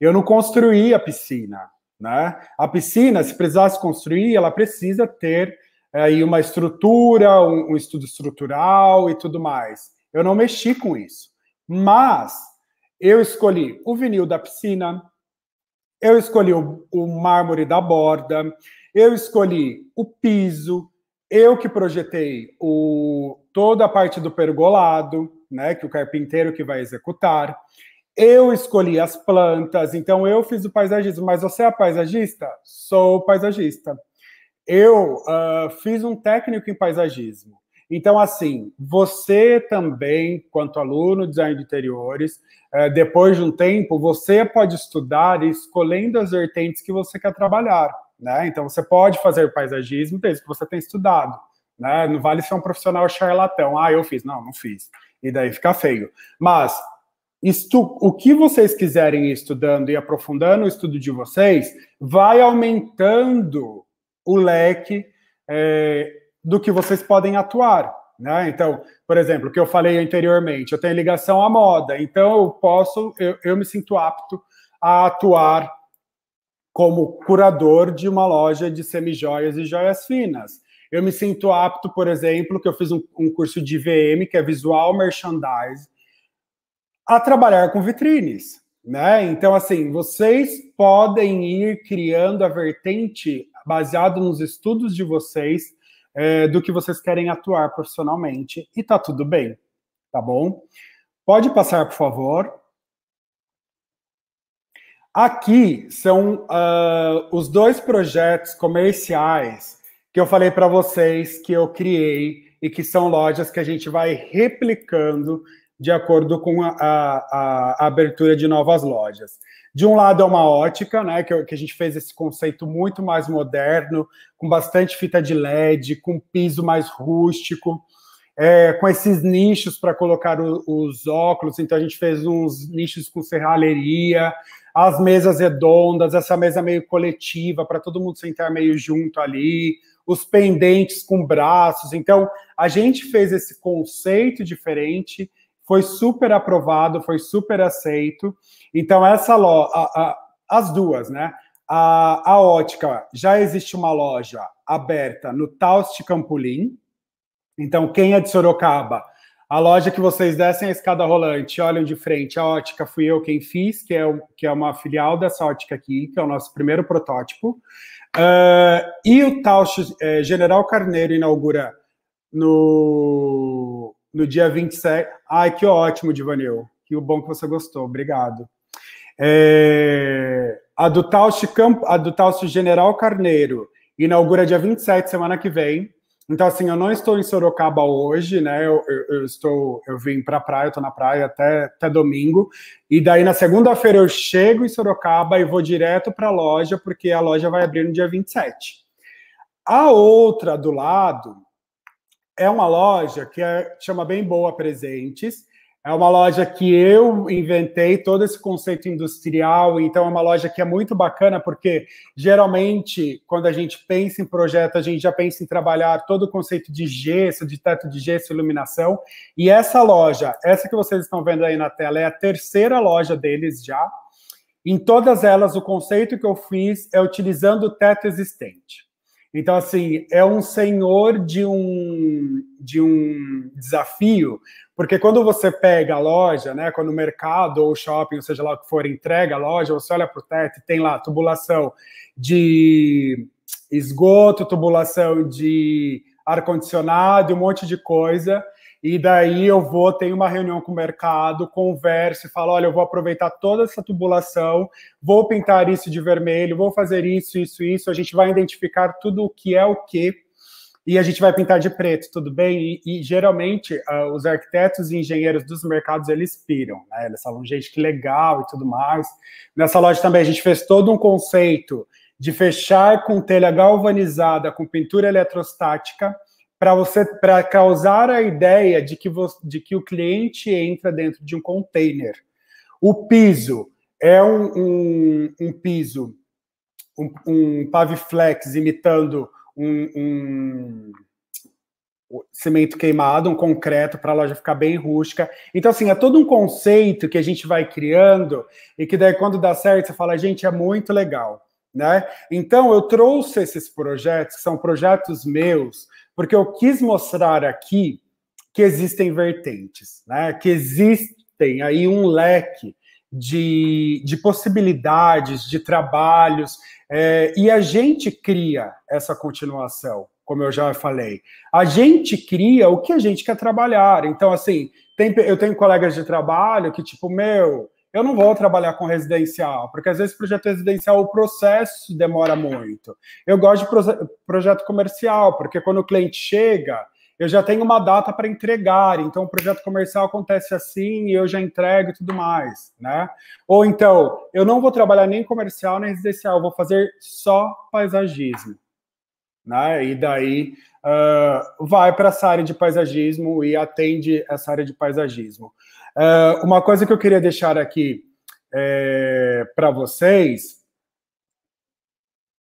Eu não construí a piscina. Né? A piscina, se precisasse construir, ela precisa ter é, aí uma estrutura, um, um estudo estrutural e tudo mais. Eu não mexi com isso. Mas eu escolhi o vinil da piscina, eu escolhi o, o mármore da borda, eu escolhi o piso, eu que projetei o, toda a parte do pergolado, né, que o carpinteiro que vai executar. Eu escolhi as plantas, então eu fiz o paisagismo. Mas você é paisagista? Sou paisagista. Eu uh, fiz um técnico em paisagismo. Então, assim, você também, quanto aluno de design de interiores, é, depois de um tempo, você pode estudar escolhendo as vertentes que você quer trabalhar. Né? Então, você pode fazer paisagismo desde que você tenha estudado. Né? Não vale ser um profissional charlatão. Ah, eu fiz. Não, não fiz. E daí fica feio. Mas Estu o que vocês quiserem ir estudando e aprofundando o estudo de vocês, vai aumentando o leque é, do que vocês podem atuar. Né? Então, por exemplo, o que eu falei anteriormente, eu tenho ligação à moda, então eu posso, eu, eu me sinto apto a atuar como curador de uma loja de semijoias e joias finas. Eu me sinto apto, por exemplo, que eu fiz um, um curso de VM, que é Visual Merchandise, a trabalhar com vitrines. Né? Então, assim, vocês podem ir criando a vertente baseado nos estudos de vocês é, do que vocês querem atuar profissionalmente e tá tudo bem, tá bom? Pode passar, por favor. Aqui são uh, os dois projetos comerciais que eu falei para vocês que eu criei e que são lojas que a gente vai replicando de acordo com a, a, a, abertura de novas lojas. De um lado é uma ótica, né, que, que, a gente fez esse conceito muito mais moderno, com bastante fita de LED, com piso mais rústico, é, com esses nichos para colocar o, os óculos. Então a gente fez uns nichos com serralheria, as mesas redondas, essa mesa meio coletiva para todo mundo sentar meio junto ali os pendentes com braços. Então, a gente fez esse conceito diferente foi super aprovado, foi super aceito. Então, essa loja, as duas, né? A, a ótica, já existe uma loja aberta no Taust Campolim. Então, quem é de Sorocaba, a loja que vocês descem a escada rolante, olham de frente, a ótica fui eu quem fiz, que é, o, que é uma filial dessa ótica aqui, que é o nosso primeiro protótipo. Uh, e o Taust é, eh, General Carneiro inaugura no no dia 27. Ai, que ótimo, Divanil. Que bom que você gostou. Obrigado. É, a do Tausti Campo, a do Tausti General Carneiro inaugura dia 27, semana que vem. Então, assim, eu não estou em Sorocaba hoje, né? Eu, eu, eu estou, eu vim para a praia, eu estou na praia até, até domingo. E daí, na segunda-feira, eu chego em Sorocaba e vou direto para a loja, porque a loja vai abrir no dia 27. A outra do lado, é uma loja que é, chama Bem Boa Presentes. É uma loja que eu inventei todo esse conceito industrial, então é uma loja que é muito bacana, porque geralmente, quando a gente pensa em projeto, a gente já pensa em trabalhar todo o conceito de gesso, de teto de gesso, iluminação. E essa loja, essa que vocês estão vendo aí na tela, é a terceira loja deles já. Em todas elas, o conceito que eu fiz é utilizando o teto existente. Então, assim, é um senhor de um, de um desafio, porque quando você pega a loja, né, quando o mercado ou o shopping, ou seja lá o que for, entrega a loja, você olha para o teto e tem lá tubulação de esgoto, tubulação de ar-condicionado, um monte de coisa. E daí eu vou, tenho uma reunião com o mercado, converso e falo: olha, eu vou aproveitar toda essa tubulação, vou pintar isso de vermelho, vou fazer isso, isso, isso. A gente vai identificar tudo o que é o que e a gente vai pintar de preto, tudo bem? E, e geralmente uh, os arquitetos e engenheiros dos mercados eles piram, né? Eles falam, gente, que legal e tudo mais. Nessa loja também a gente fez todo um conceito de fechar com telha galvanizada, com pintura eletrostática, para você para causar a ideia de que, você, de que o cliente entra dentro de um container. O piso é um, um, um piso, um, um paviflex imitando um, cimento queimado, um concreto para a loja ficar bem rústica. Então, assim, é todo um conceito que a gente vai criando e que daí quando dá certo, você fala, gente, é muito legal. Né? Então, eu trouxe esses projetos, que são projetos meus, porque eu quis mostrar aqui que existem vertentes, né? que existem aí um leque de, de possibilidades, de trabalhos, é, e a gente cria essa continuação, como eu já falei. A gente cria o que a gente quer trabalhar. Então, assim, tem, eu tenho colegas de trabalho que, tipo, meu, eu não vou trabalhar com residencial, porque às vezes projeto residencial o processo demora muito. Eu gosto de projeto comercial, porque quando o cliente chega, eu já tenho uma data para entregar, então o projeto comercial acontece assim e eu já entrego e tudo mais, né? Ou então, eu não vou trabalhar nem comercial nem residencial, eu vou fazer só paisagismo. Né? E daí uh, vai para essa área de paisagismo e atende essa área de paisagismo. Uh, uma coisa que eu queria deixar aqui é, para vocês,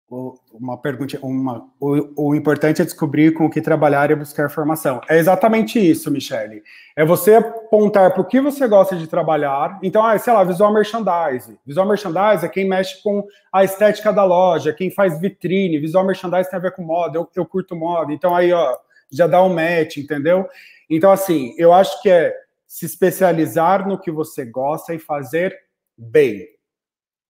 uma pergunta, uma, o, o, importante é descobrir com o que trabalhar e buscar formação. É exatamente isso, Michele. É você apontar para o que você gosta de trabalhar. Então, ah, sei lá, visual merchandise. Visual merchandise é quem mexe com a estética da loja, quem faz vitrine. Visual merchandise tem a ver com moda, eu, eu curto moda. Então, aí, ó, já dá um match, entendeu? Então, assim, eu acho que é se especializar no que você gosta e fazer bem.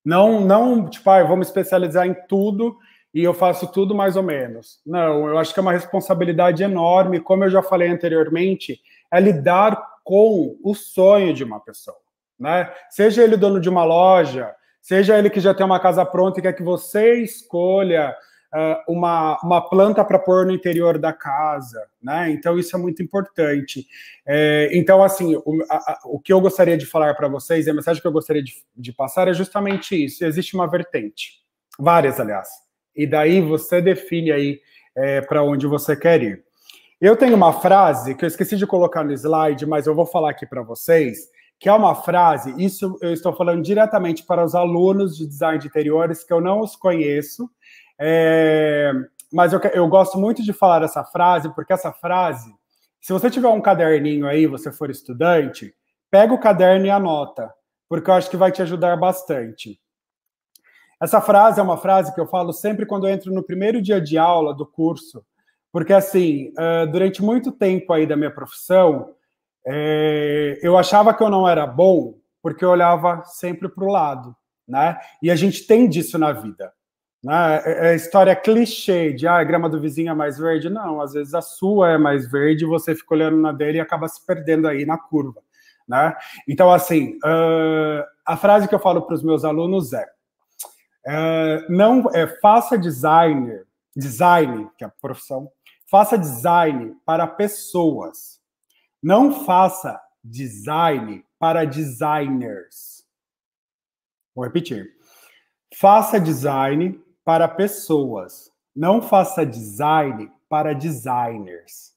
Não, não, tipo, ah, eu vou me especializar em tudo e eu faço tudo mais ou menos. Não, eu acho que é uma responsabilidade enorme, como eu já falei anteriormente, é lidar com o sonho de uma pessoa, né? Seja ele dono de uma loja, seja ele que já tem uma casa pronta e quer que você escolha uh, uma, uma planta para pôr no interior da casa, né? Então isso é muito importante. É, então, assim, o, a, o, que eu gostaria de falar para vocês, a mensagem que eu gostaria de, de passar é justamente isso. Existe uma vertente, várias, aliás. E daí você define aí é, para onde você quer ir. Eu tenho uma frase que eu esqueci de colocar no slide, mas eu vou falar aqui para vocês, que é uma frase, isso eu estou falando diretamente para os alunos de design de interiores que eu não os conheço, é, mas eu, eu gosto muito de falar essa frase, porque essa frase, se você tiver um caderninho aí, você for estudante, pega o caderno e anota, porque eu acho que vai te ajudar bastante. Essa frase é uma frase que eu falo sempre quando eu entro no primeiro dia de aula do curso, porque assim, eh, durante muito tempo aí da minha profissão, eh, eu achava que eu não era bom porque eu olhava sempre para o lado, né? E a gente tem disso na vida. Ah, é é história clichê de ah, a grama do vizinho é mais verde. Não, às vezes a sua é mais verde, você fica olhando na dele e acaba se perdendo aí na curva. Né? Então, assim, uh, a frase que eu falo para os meus alunos é: uh, não é, faça designer, design, que é a profissão, faça design para pessoas. Não faça design para designers. Vou repetir. Faça design para pessoas. Não faça design para designers.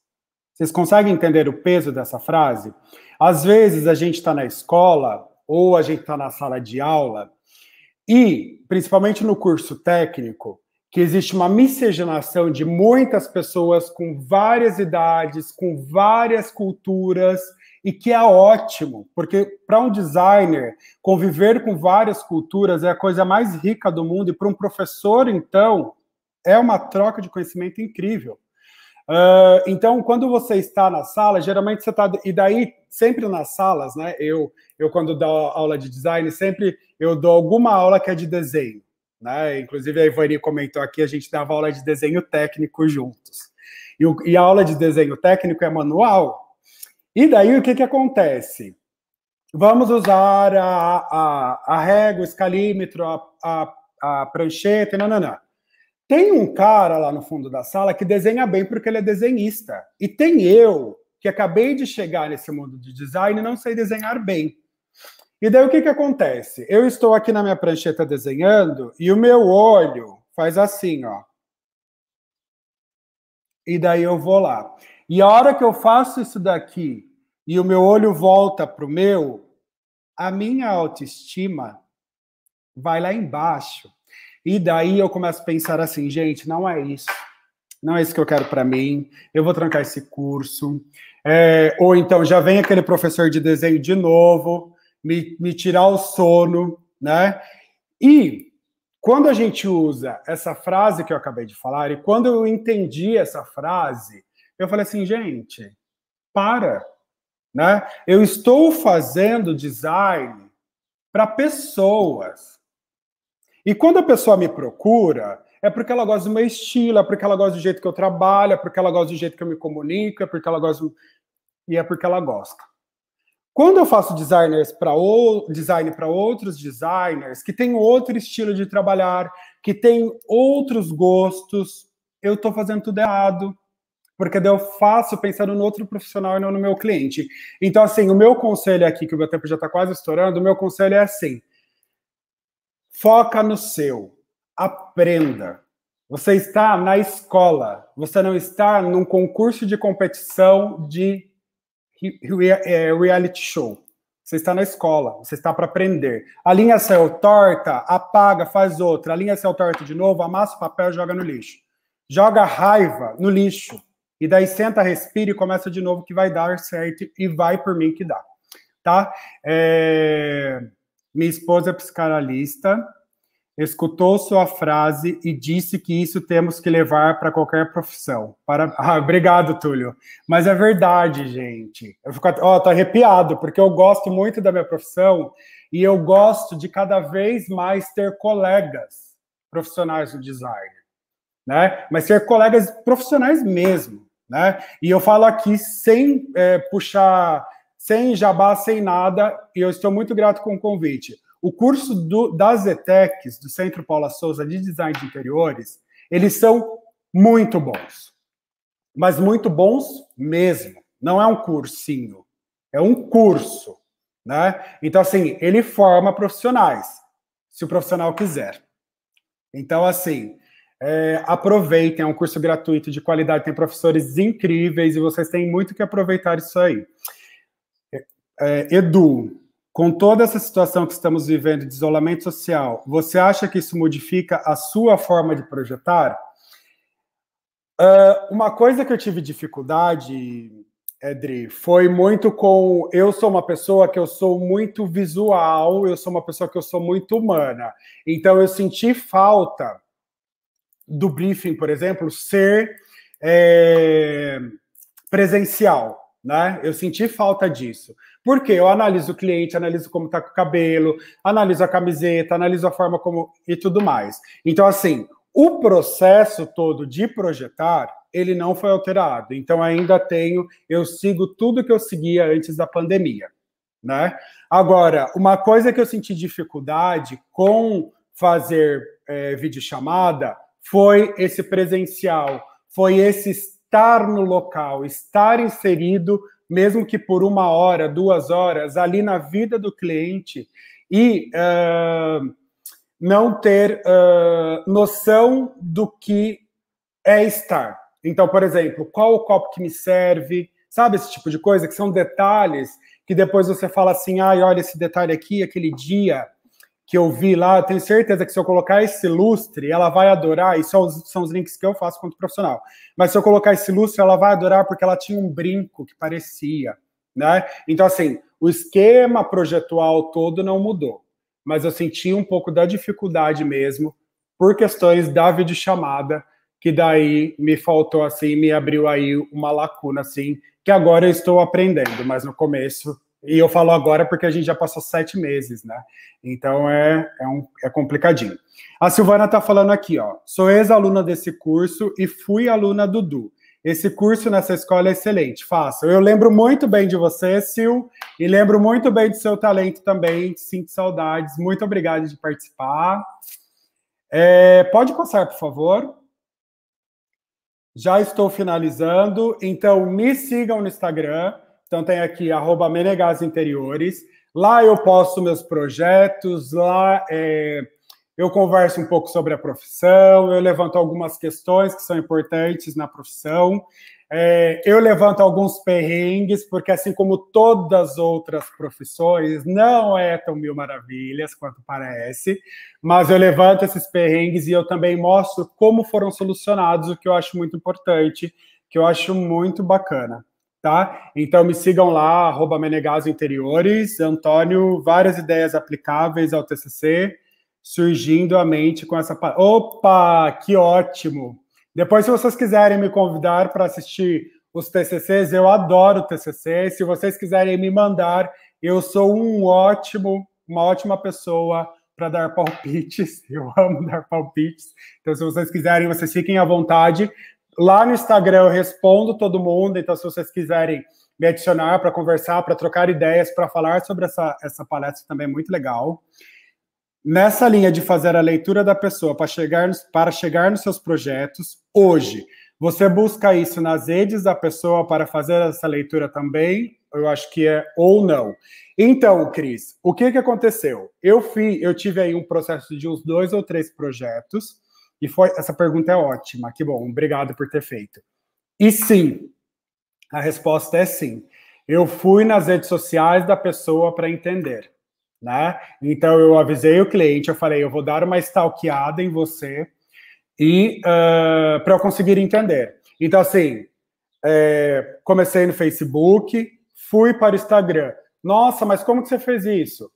Vocês conseguem entender o peso dessa frase? Às vezes a gente está na escola ou a gente está na sala de aula e, principalmente no curso técnico, que existe uma miscigenação de muitas pessoas com várias idades, com várias culturas, e que é ótimo, porque para um designer conviver com várias culturas é a coisa mais rica do mundo, e para um professor, então, é uma troca de conhecimento incrível. Uh, então, quando você está na sala, geralmente você está. E daí, sempre nas salas, né? Eu, eu quando dou aula de design, sempre eu dou alguma aula que é de desenho. Né? Inclusive, a Ivani comentou aqui, a gente dava aula de desenho técnico juntos. E, e a aula de desenho técnico é manual, e daí o que, que acontece? Vamos usar a, a, a régua, o escalímetro, a, a, a prancheta, nananã. Tem um cara lá no fundo da sala que desenha bem porque ele é desenhista. E tem eu, que acabei de chegar nesse mundo de design e não sei desenhar bem. E daí o que, que acontece? Eu estou aqui na minha prancheta desenhando e o meu olho faz assim, ó. E daí eu vou lá. E a hora que eu faço isso daqui e o meu olho volta para o meu, a minha autoestima vai lá embaixo. E daí eu começo a pensar assim, gente, não é isso. Não é isso que eu quero para mim. Eu vou trancar esse curso. É, ou então já vem aquele professor de desenho de novo, me, me tirar o sono, né? E quando a gente usa essa frase que eu acabei de falar, e quando eu entendi essa frase, eu falei assim, gente, para, né? Eu estou fazendo design para pessoas. E quando a pessoa me procura, é porque ela gosta do meu estilo, é porque ela gosta do jeito que eu trabalho, é porque ela gosta do jeito que eu me comunico, é porque ela gosta e é porque ela gosta. Quando eu faço designers para ou... design para outros designers que têm outro estilo de trabalhar, que têm outros gostos, eu estou fazendo tudo errado porque daí eu faço pensando no outro profissional e não no meu cliente. Então, assim, o meu conselho aqui, que o meu tempo já está quase estourando, o meu conselho é assim: foca no seu, aprenda. Você está na escola, você não está num concurso de competição de é, reality show. Você está na escola, você está para aprender. A linha saiu torta, apaga, faz outra. A linha saiu torta de novo, amassa o papel, joga no lixo. Joga raiva no lixo. E daí senta, respira e começa de novo que vai dar certo e vai por mim que dá, tá? É... Minha esposa é psicanalista, escutou sua frase e disse que isso temos que levar para qualquer profissão. Para... Ah, obrigado, Túlio. Mas é verdade, gente. Eu fico oh, tô arrepiado, porque eu gosto muito da minha profissão e eu gosto de cada vez mais ter colegas profissionais do design, né? Mas ser colegas profissionais mesmo. Né? E eu falo aqui sem é, puxar, sem jabá, sem nada, e eu estou muito grato com o convite. O curso do, das ETECs, do Centro Paula Souza de Design de Interiores, eles são muito bons. Mas muito bons mesmo. Não é um cursinho, é um curso. Né? Então, assim, ele forma profissionais, se o profissional quiser. Então, assim, é, aproveitem, é um curso gratuito de qualidade, tem professores incríveis e vocês têm muito que aproveitar isso aí. É, é, Edu, com toda essa situação que estamos vivendo de isolamento social, você acha que isso modifica a sua forma de projetar? Uh, uma coisa que eu tive dificuldade, Edri, foi muito com. Eu sou uma pessoa que eu sou muito visual, eu sou uma pessoa que eu sou muito humana. Então eu senti falta do briefing, por exemplo, ser é, presencial. Né? Eu senti falta disso. Porque eu analiso o cliente, analiso como está o cabelo, analiso a camiseta, analiso a forma como e tudo mais. Então, assim, o processo todo de projetar, ele não foi alterado. Então, ainda tenho, eu sigo tudo que eu seguia antes da pandemia, né? Agora, uma coisa que eu senti dificuldade com fazer é, videochamada foi esse presencial, foi esse estar no local, estar inserido, mesmo que por uma hora, duas horas, ali na vida do cliente e uh, não ter uh, noção do que é estar. Então, por exemplo, qual o copo que me serve, sabe esse tipo de coisa que são detalhes que depois você fala assim, ai, ah, olha esse detalhe aqui, aquele dia que eu vi lá, eu tenho certeza que se eu colocar esse lustre, ela vai adorar, e são, são os links que eu faço quanto profissional. Mas se eu colocar esse lustre, ela vai adorar porque ela tinha um brinco que parecia, né? Então, assim, o esquema projetual todo não mudou, mas eu senti um pouco da dificuldade mesmo por questões da videochamada, que daí me faltou, assim, me abriu aí uma lacuna, assim, que agora eu estou aprendendo, mas no começo e eu falo agora porque a gente já passou sete meses, né? Então é, é, um, é complicadinho. A Silvana está falando aqui, ó. Sou ex-aluna desse curso e fui aluna do Du. Esse curso nessa escola é excelente, Faça. Eu lembro muito bem de você, Sil, e lembro muito bem do seu talento também. Sinto saudades. Muito obrigado de participar. É, pode passar, por favor. Já estou finalizando. Então, me sigam no Instagram então tem aqui arroba Menegas Interiores. Lá eu posto meus projetos, lá é, eu converso um pouco sobre a profissão, eu levanto algumas questões que são importantes na profissão. É, eu levanto alguns perrengues, porque assim como todas as outras profissões, não é tão mil maravilhas quanto parece, mas eu levanto esses perrengues e eu também mostro como foram solucionados, o que eu acho muito importante, que eu acho muito bacana tá? Então me sigam lá, arroba Menegaso Interiores. Antônio, várias ideias aplicáveis ao TCC surgindo à mente com essa... Opa, que ótimo! Depois, se vocês quiserem me convidar para assistir os TCCs, eu adoro TCC. Se vocês quiserem me mandar, eu sou um ótimo, uma ótima pessoa para dar palpites. Eu amo dar palpites. Então, se vocês quiserem, vocês fiquem à vontade. Lá no Instagram eu respondo todo mundo, então se vocês quiserem me adicionar para conversar, para trocar ideias, para falar sobre essa, essa palestra também é muito legal. Nessa linha de fazer a leitura da pessoa para chegar, nos, para chegar nos seus projetos, hoje, você busca isso nas redes da pessoa para fazer essa leitura também? Eu acho que é ou não. Então, Cris, o que, que aconteceu? Eu fui, eu tive aí um processo de uns dois ou três projetos e foi essa pergunta é ótima. Que bom, obrigado por ter feito. E sim, a resposta é sim. Eu fui nas redes sociais da pessoa para entender, né? Então eu avisei o cliente, eu falei, eu vou dar uma stalkeada em você e uh, para eu conseguir entender. Então assim, é, comecei no Facebook, fui para o Instagram. Nossa, mas como que você fez isso?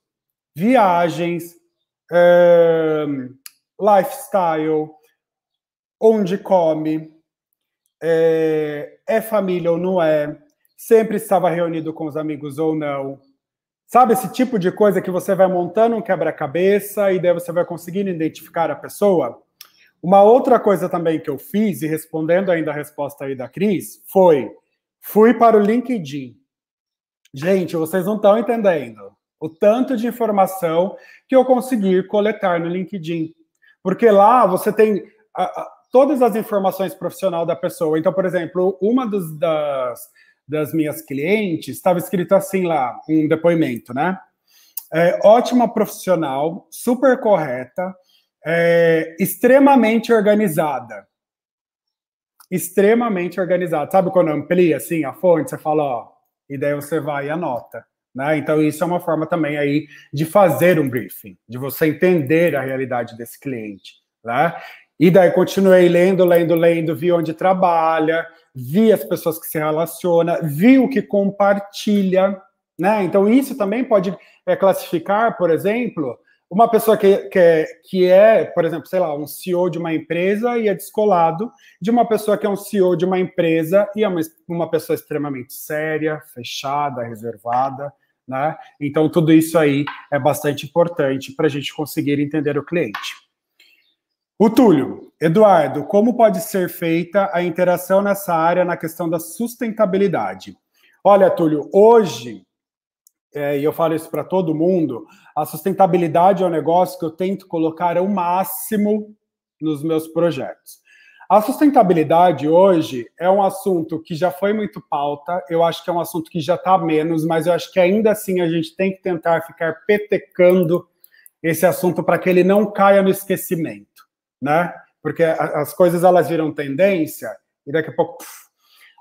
Viagens, lifestyle, onde come, é, é família ou não é, sempre estava reunido com os amigos ou não. Sabe esse tipo de coisa que você vai montando um quebra-cabeça e daí você vai conseguindo identificar a pessoa? Uma outra coisa também que eu fiz, e respondendo ainda a resposta aí da Cris, foi: fui para o LinkedIn. Gente, vocês não estão entendendo o tanto de informação que eu consegui coletar no LinkedIn. Porque lá você tem a, a, todas as informações profissional da pessoa. Então, por exemplo, uma dos, das, das minhas clientes estava escrito assim lá, um depoimento, né? É, ótima profissional, super correta, é, extremamente organizada. Extremamente organizada. Sabe quando amplia assim a fonte, você fala, ó, e daí você vai e anota. Né? Então, isso é uma forma também aí de fazer um briefing, de você entender a realidade desse cliente. Né? E daí continuei lendo, lendo, lendo, vi onde trabalha, vi as pessoas que se relaciona, vi o que compartilha. Né? Então, isso também pode é, classificar, por exemplo, uma pessoa que, que, é, que é, por exemplo, sei lá, um CEO de uma empresa e é descolado, de uma pessoa que é um CEO de uma empresa e é uma, uma pessoa extremamente séria, fechada, reservada. Né? Então, tudo isso aí é bastante importante para a gente conseguir entender o cliente. O Túlio, Eduardo, como pode ser feita a interação nessa área na questão da sustentabilidade? Olha, Túlio, hoje, é, e eu falo isso para todo mundo, a sustentabilidade é um negócio que eu tento colocar ao máximo nos meus projetos. A sustentabilidade hoje é um assunto que já foi muito pauta, eu acho que é um assunto que já está menos, mas eu acho que ainda assim a gente tem que tentar ficar petecando esse assunto para que ele não caia no esquecimento, né? Porque as coisas elas viram tendência e daqui a pouco puf,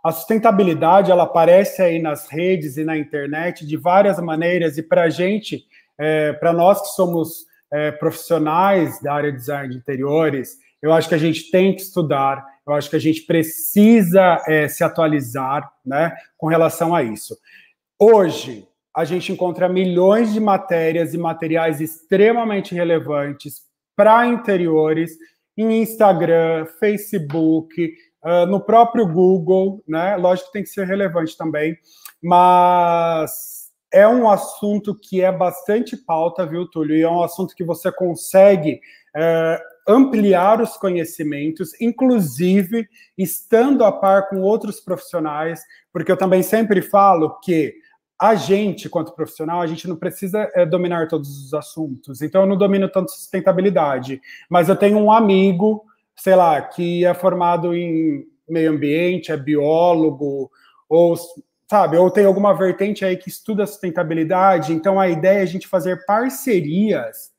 a sustentabilidade ela aparece aí nas redes e na internet de várias maneiras e para a gente, é, eh, para nós que somos é, profissionais da área de design de interiores eu acho que a gente tem que estudar, eu acho que a gente precisa é, se atualizar né, com relação a isso. Hoje, a gente encontra milhões de matérias e materiais extremamente relevantes para interiores em Instagram, Facebook, uh, no próprio Google, né? Lógico que tem que ser relevante também, mas é um assunto que é bastante pauta, viu, Túlio? E é um assunto que você consegue uh, ampliar os conhecimentos, inclusive estando a par com outros profissionais, porque eu também sempre falo que a gente, quanto profissional, a gente não precisa é, dominar todos os assuntos. Então, eu não domino tanto sustentabilidade, mas eu tenho um amigo, sei lá, que é formado em meio ambiente, é biólogo, ou sabe, ou tem alguma vertente aí que estuda sustentabilidade. Então, a ideia é a gente fazer parcerias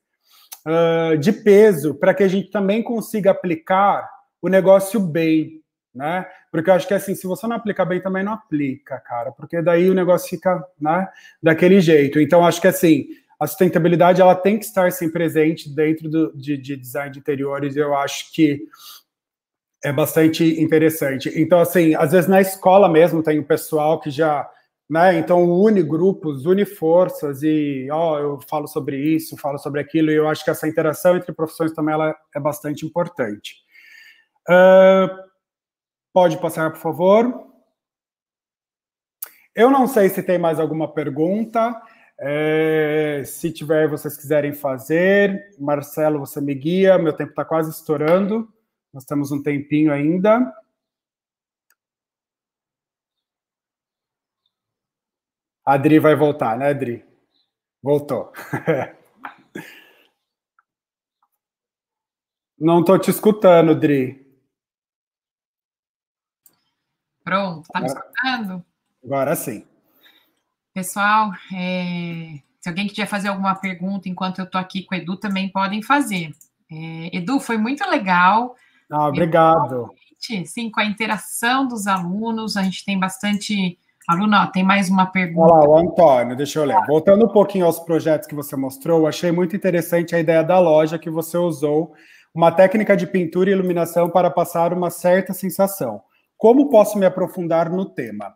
uh, de peso para que a gente também consiga aplicar o negócio bem, né? Porque eu acho que assim, se você não aplicar bem, também não aplica, cara, porque daí o negócio fica, né, daquele jeito. Então, acho que assim, a sustentabilidade ela tem que estar sempre presente dentro do, de, de design de interiores. Eu acho que é bastante interessante. Então, assim, às vezes na escola mesmo tem o pessoal que já né? Então, une grupos, une forças e, ó, eu falo sobre isso, falo sobre aquilo, e eu acho que essa interação entre profissões também ela é bastante importante. Uh, pode passar, por favor. Eu não sei se tem mais alguma pergunta. É, se tiver, vocês quiserem fazer. Marcelo, você me guia, meu tempo está quase estourando. Nós temos um tempinho ainda. A Adri vai voltar, né, Adri? Voltou. Não estou te escutando, Dri. Pronto, está me escutando? Agora sim. Pessoal, é, se alguém quiser fazer alguma pergunta enquanto eu estou aqui com o Edu, também podem fazer. É, Edu, foi muito legal. Ah, obrigado. Sim, com a interação dos alunos, a gente tem bastante Aruna, tem mais uma pergunta. Olá, o Antônio, deixa eu ler. Voltando um pouquinho aos projetos que você mostrou, achei muito interessante a ideia da loja que você usou, uma técnica de pintura e iluminação para passar uma certa sensação. Como posso me aprofundar no tema?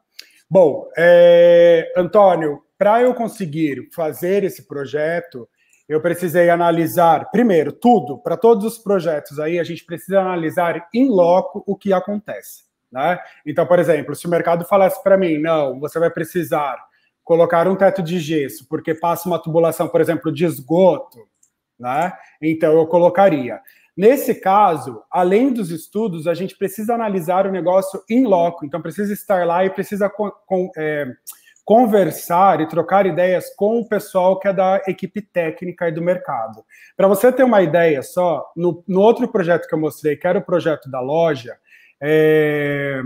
Bom, é, Antônio, para eu conseguir fazer esse projeto, eu precisei analisar, primeiro, tudo, para todos os projetos aí, a gente precisa analisar em loco o que acontece. Né? Então, por exemplo, se o mercado falasse para mim, não, você vai precisar colocar um teto de gesso, porque passa uma tubulação, por exemplo, de esgoto, né? Então eu colocaria. Nesse caso, além dos estudos, a gente precisa analisar o negócio em loco, então precisa estar lá e precisa é, conversar e trocar ideias com o pessoal que é da equipe técnica e do mercado. Para você ter uma ideia só, no, no outro projeto que eu mostrei, que era o projeto da loja, é...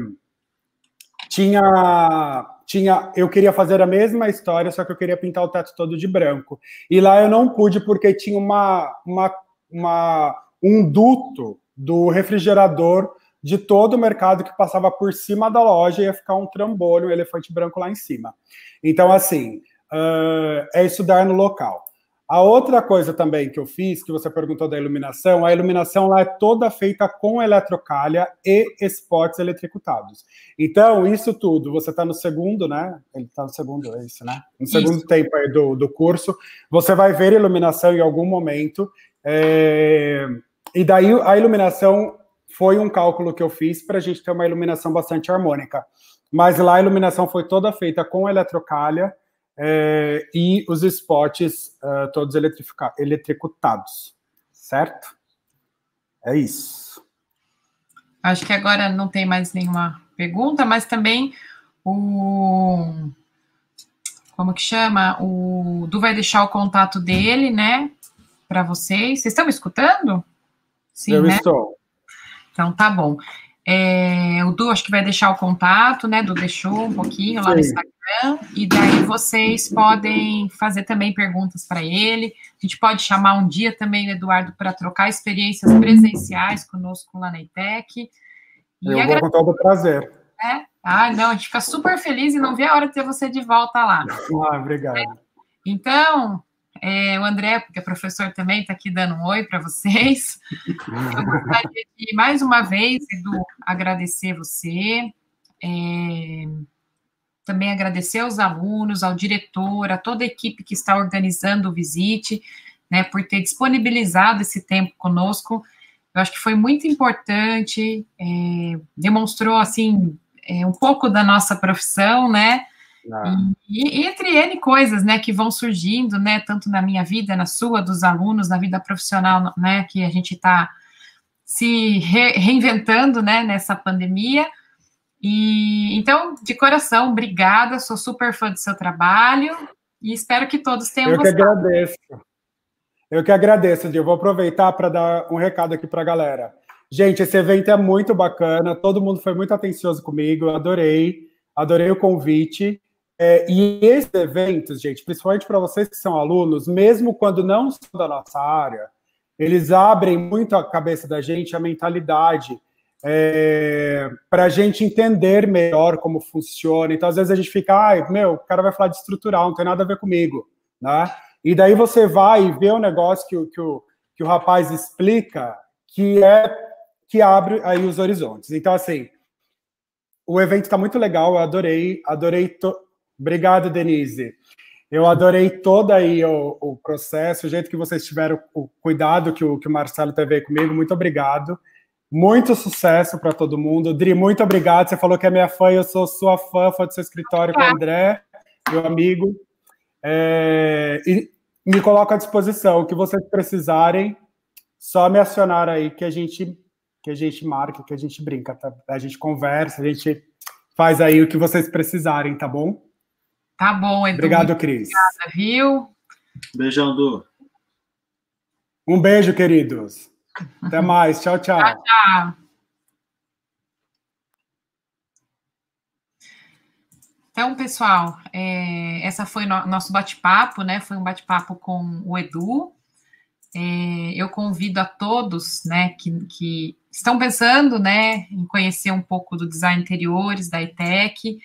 Tinha tinha, eu queria fazer a mesma história, só que eu queria pintar o teto todo de branco. E lá eu não pude porque tinha uma, uma, uma um duto do refrigerador de todo o mercado que passava por cima da loja e ia ficar um trambolho, um elefante branco lá em cima. Então, assim, uh, é estudar no local. A outra coisa também que eu fiz, que você perguntou da iluminação, a iluminação lá é toda feita com eletrocalha e spots eletrocutados. Então, isso tudo, você está no segundo, né? Ele está no segundo, é isso, né? No segundo isso. tempo aí do, do curso, você vai ver iluminação em algum momento. É... E daí a iluminação foi um cálculo que eu fiz para a gente ter uma iluminação bastante harmônica. Mas lá a iluminação foi toda feita com eletrocalha é, e os spots uh, é, todos eletricutados, certo? É isso. Acho que agora não tem mais nenhuma pergunta, mas também o como que chama? O Du vai deixar o contato dele, né? Para vocês. Vocês estão me escutando? Sim, Eu né? estou. Então tá bom. É, o Du acho que vai deixar o contato, né? Du deixou um pouquinho lá no Instagram. E daí vocês podem fazer também perguntas para ele. A gente pode chamar um dia também o né, Eduardo para trocar experiências presenciais conosco lá na ITEC. E Eu agradeço, vou prazer. É? Ah, não, a gente fica super feliz e não vê a hora de ter você de volta lá. Ah, obrigado. É. Então, é, o André, porque é professor também, está aqui dando um oi para vocês. Eu gostaria de, mais uma vez, Edu, agradecer você, é, também agradecer aos alunos, ao diretor, a toda a equipe que está organizando o Visite, né, por ter disponibilizado esse tempo conosco. Eu acho que foi muito importante, é, demonstrou, assim, é, um pouco da nossa profissão, né, ah. E, entre N coisas, né, que vão surgindo, né, tanto na minha vida, na sua, dos alunos, na vida profissional, né, que a gente está se re reinventando, né, nessa pandemia. E então, de coração, obrigada, sou super fã do seu trabalho e espero que todos tenham Eu gostado. Eu que agradeço. Eu que agradeço, eu Vou aproveitar para dar um recado aqui para a galera. Gente, esse evento é muito bacana, todo mundo foi muito atencioso comigo, adorei, adorei o convite. É, e esses eventos, gente, principalmente para vocês que são alunos, mesmo quando não são da nossa área, eles abrem muito a cabeça da gente, a mentalidade, é, para a gente entender melhor como funciona. Então, às vezes a gente fica, ah, meu, o cara vai falar de estrutural, não tem nada a ver comigo, né? E daí você vai e vê o um negócio que, o, que, o, que o rapaz explica, que é que abre aí os horizontes. Então, assim, o evento está muito legal, eu adorei, adorei to Obrigado, Denise. Eu adorei todo aí o, o, processo, o jeito que vocês tiveram, o cuidado que o, que o Marcelo teve comigo. Muito obrigado. Muito sucesso para todo mundo. Dri, muito obrigado. Você falou que é minha fã, eu sou sua fã, fã do seu escritório com o André, meu amigo. É, e me coloco à disposição. O que vocês precisarem, só me acionar aí que a gente que a gente marca, que a gente brinca, tá? a gente conversa, a gente faz aí o que vocês precisarem, tá bom? Tá bom, Edu. Então. Obrigado, Cris. Obrigada, viu? Beijão, Du. Um beijo, queridos. Até mais. Tchau, tchau. Tchau, tchau. Então, pessoal, é, essa foi no, nosso bate-papo, né? Foi um bate-papo com o Edu. É, eu convido a todos, né, que, que estão pensando, né, em conhecer um pouco do design interiores da ITEC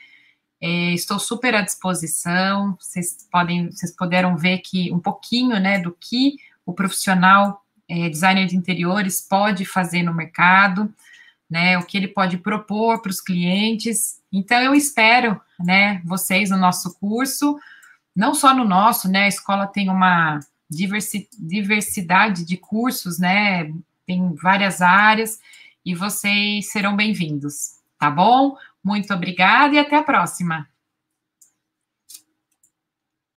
é, estou super à disposição. Vocês podem, vocês puderam ver que um pouquinho, né, do que o profissional é, designer de interiores pode fazer no mercado, né, o que ele pode propor para os clientes. Então eu espero, né, vocês no nosso curso, não só no nosso, né, a escola tem uma diversi diversidade de cursos, né, tem várias áreas e vocês serão bem-vindos, tá bom? Muito obrigada e até a próxima.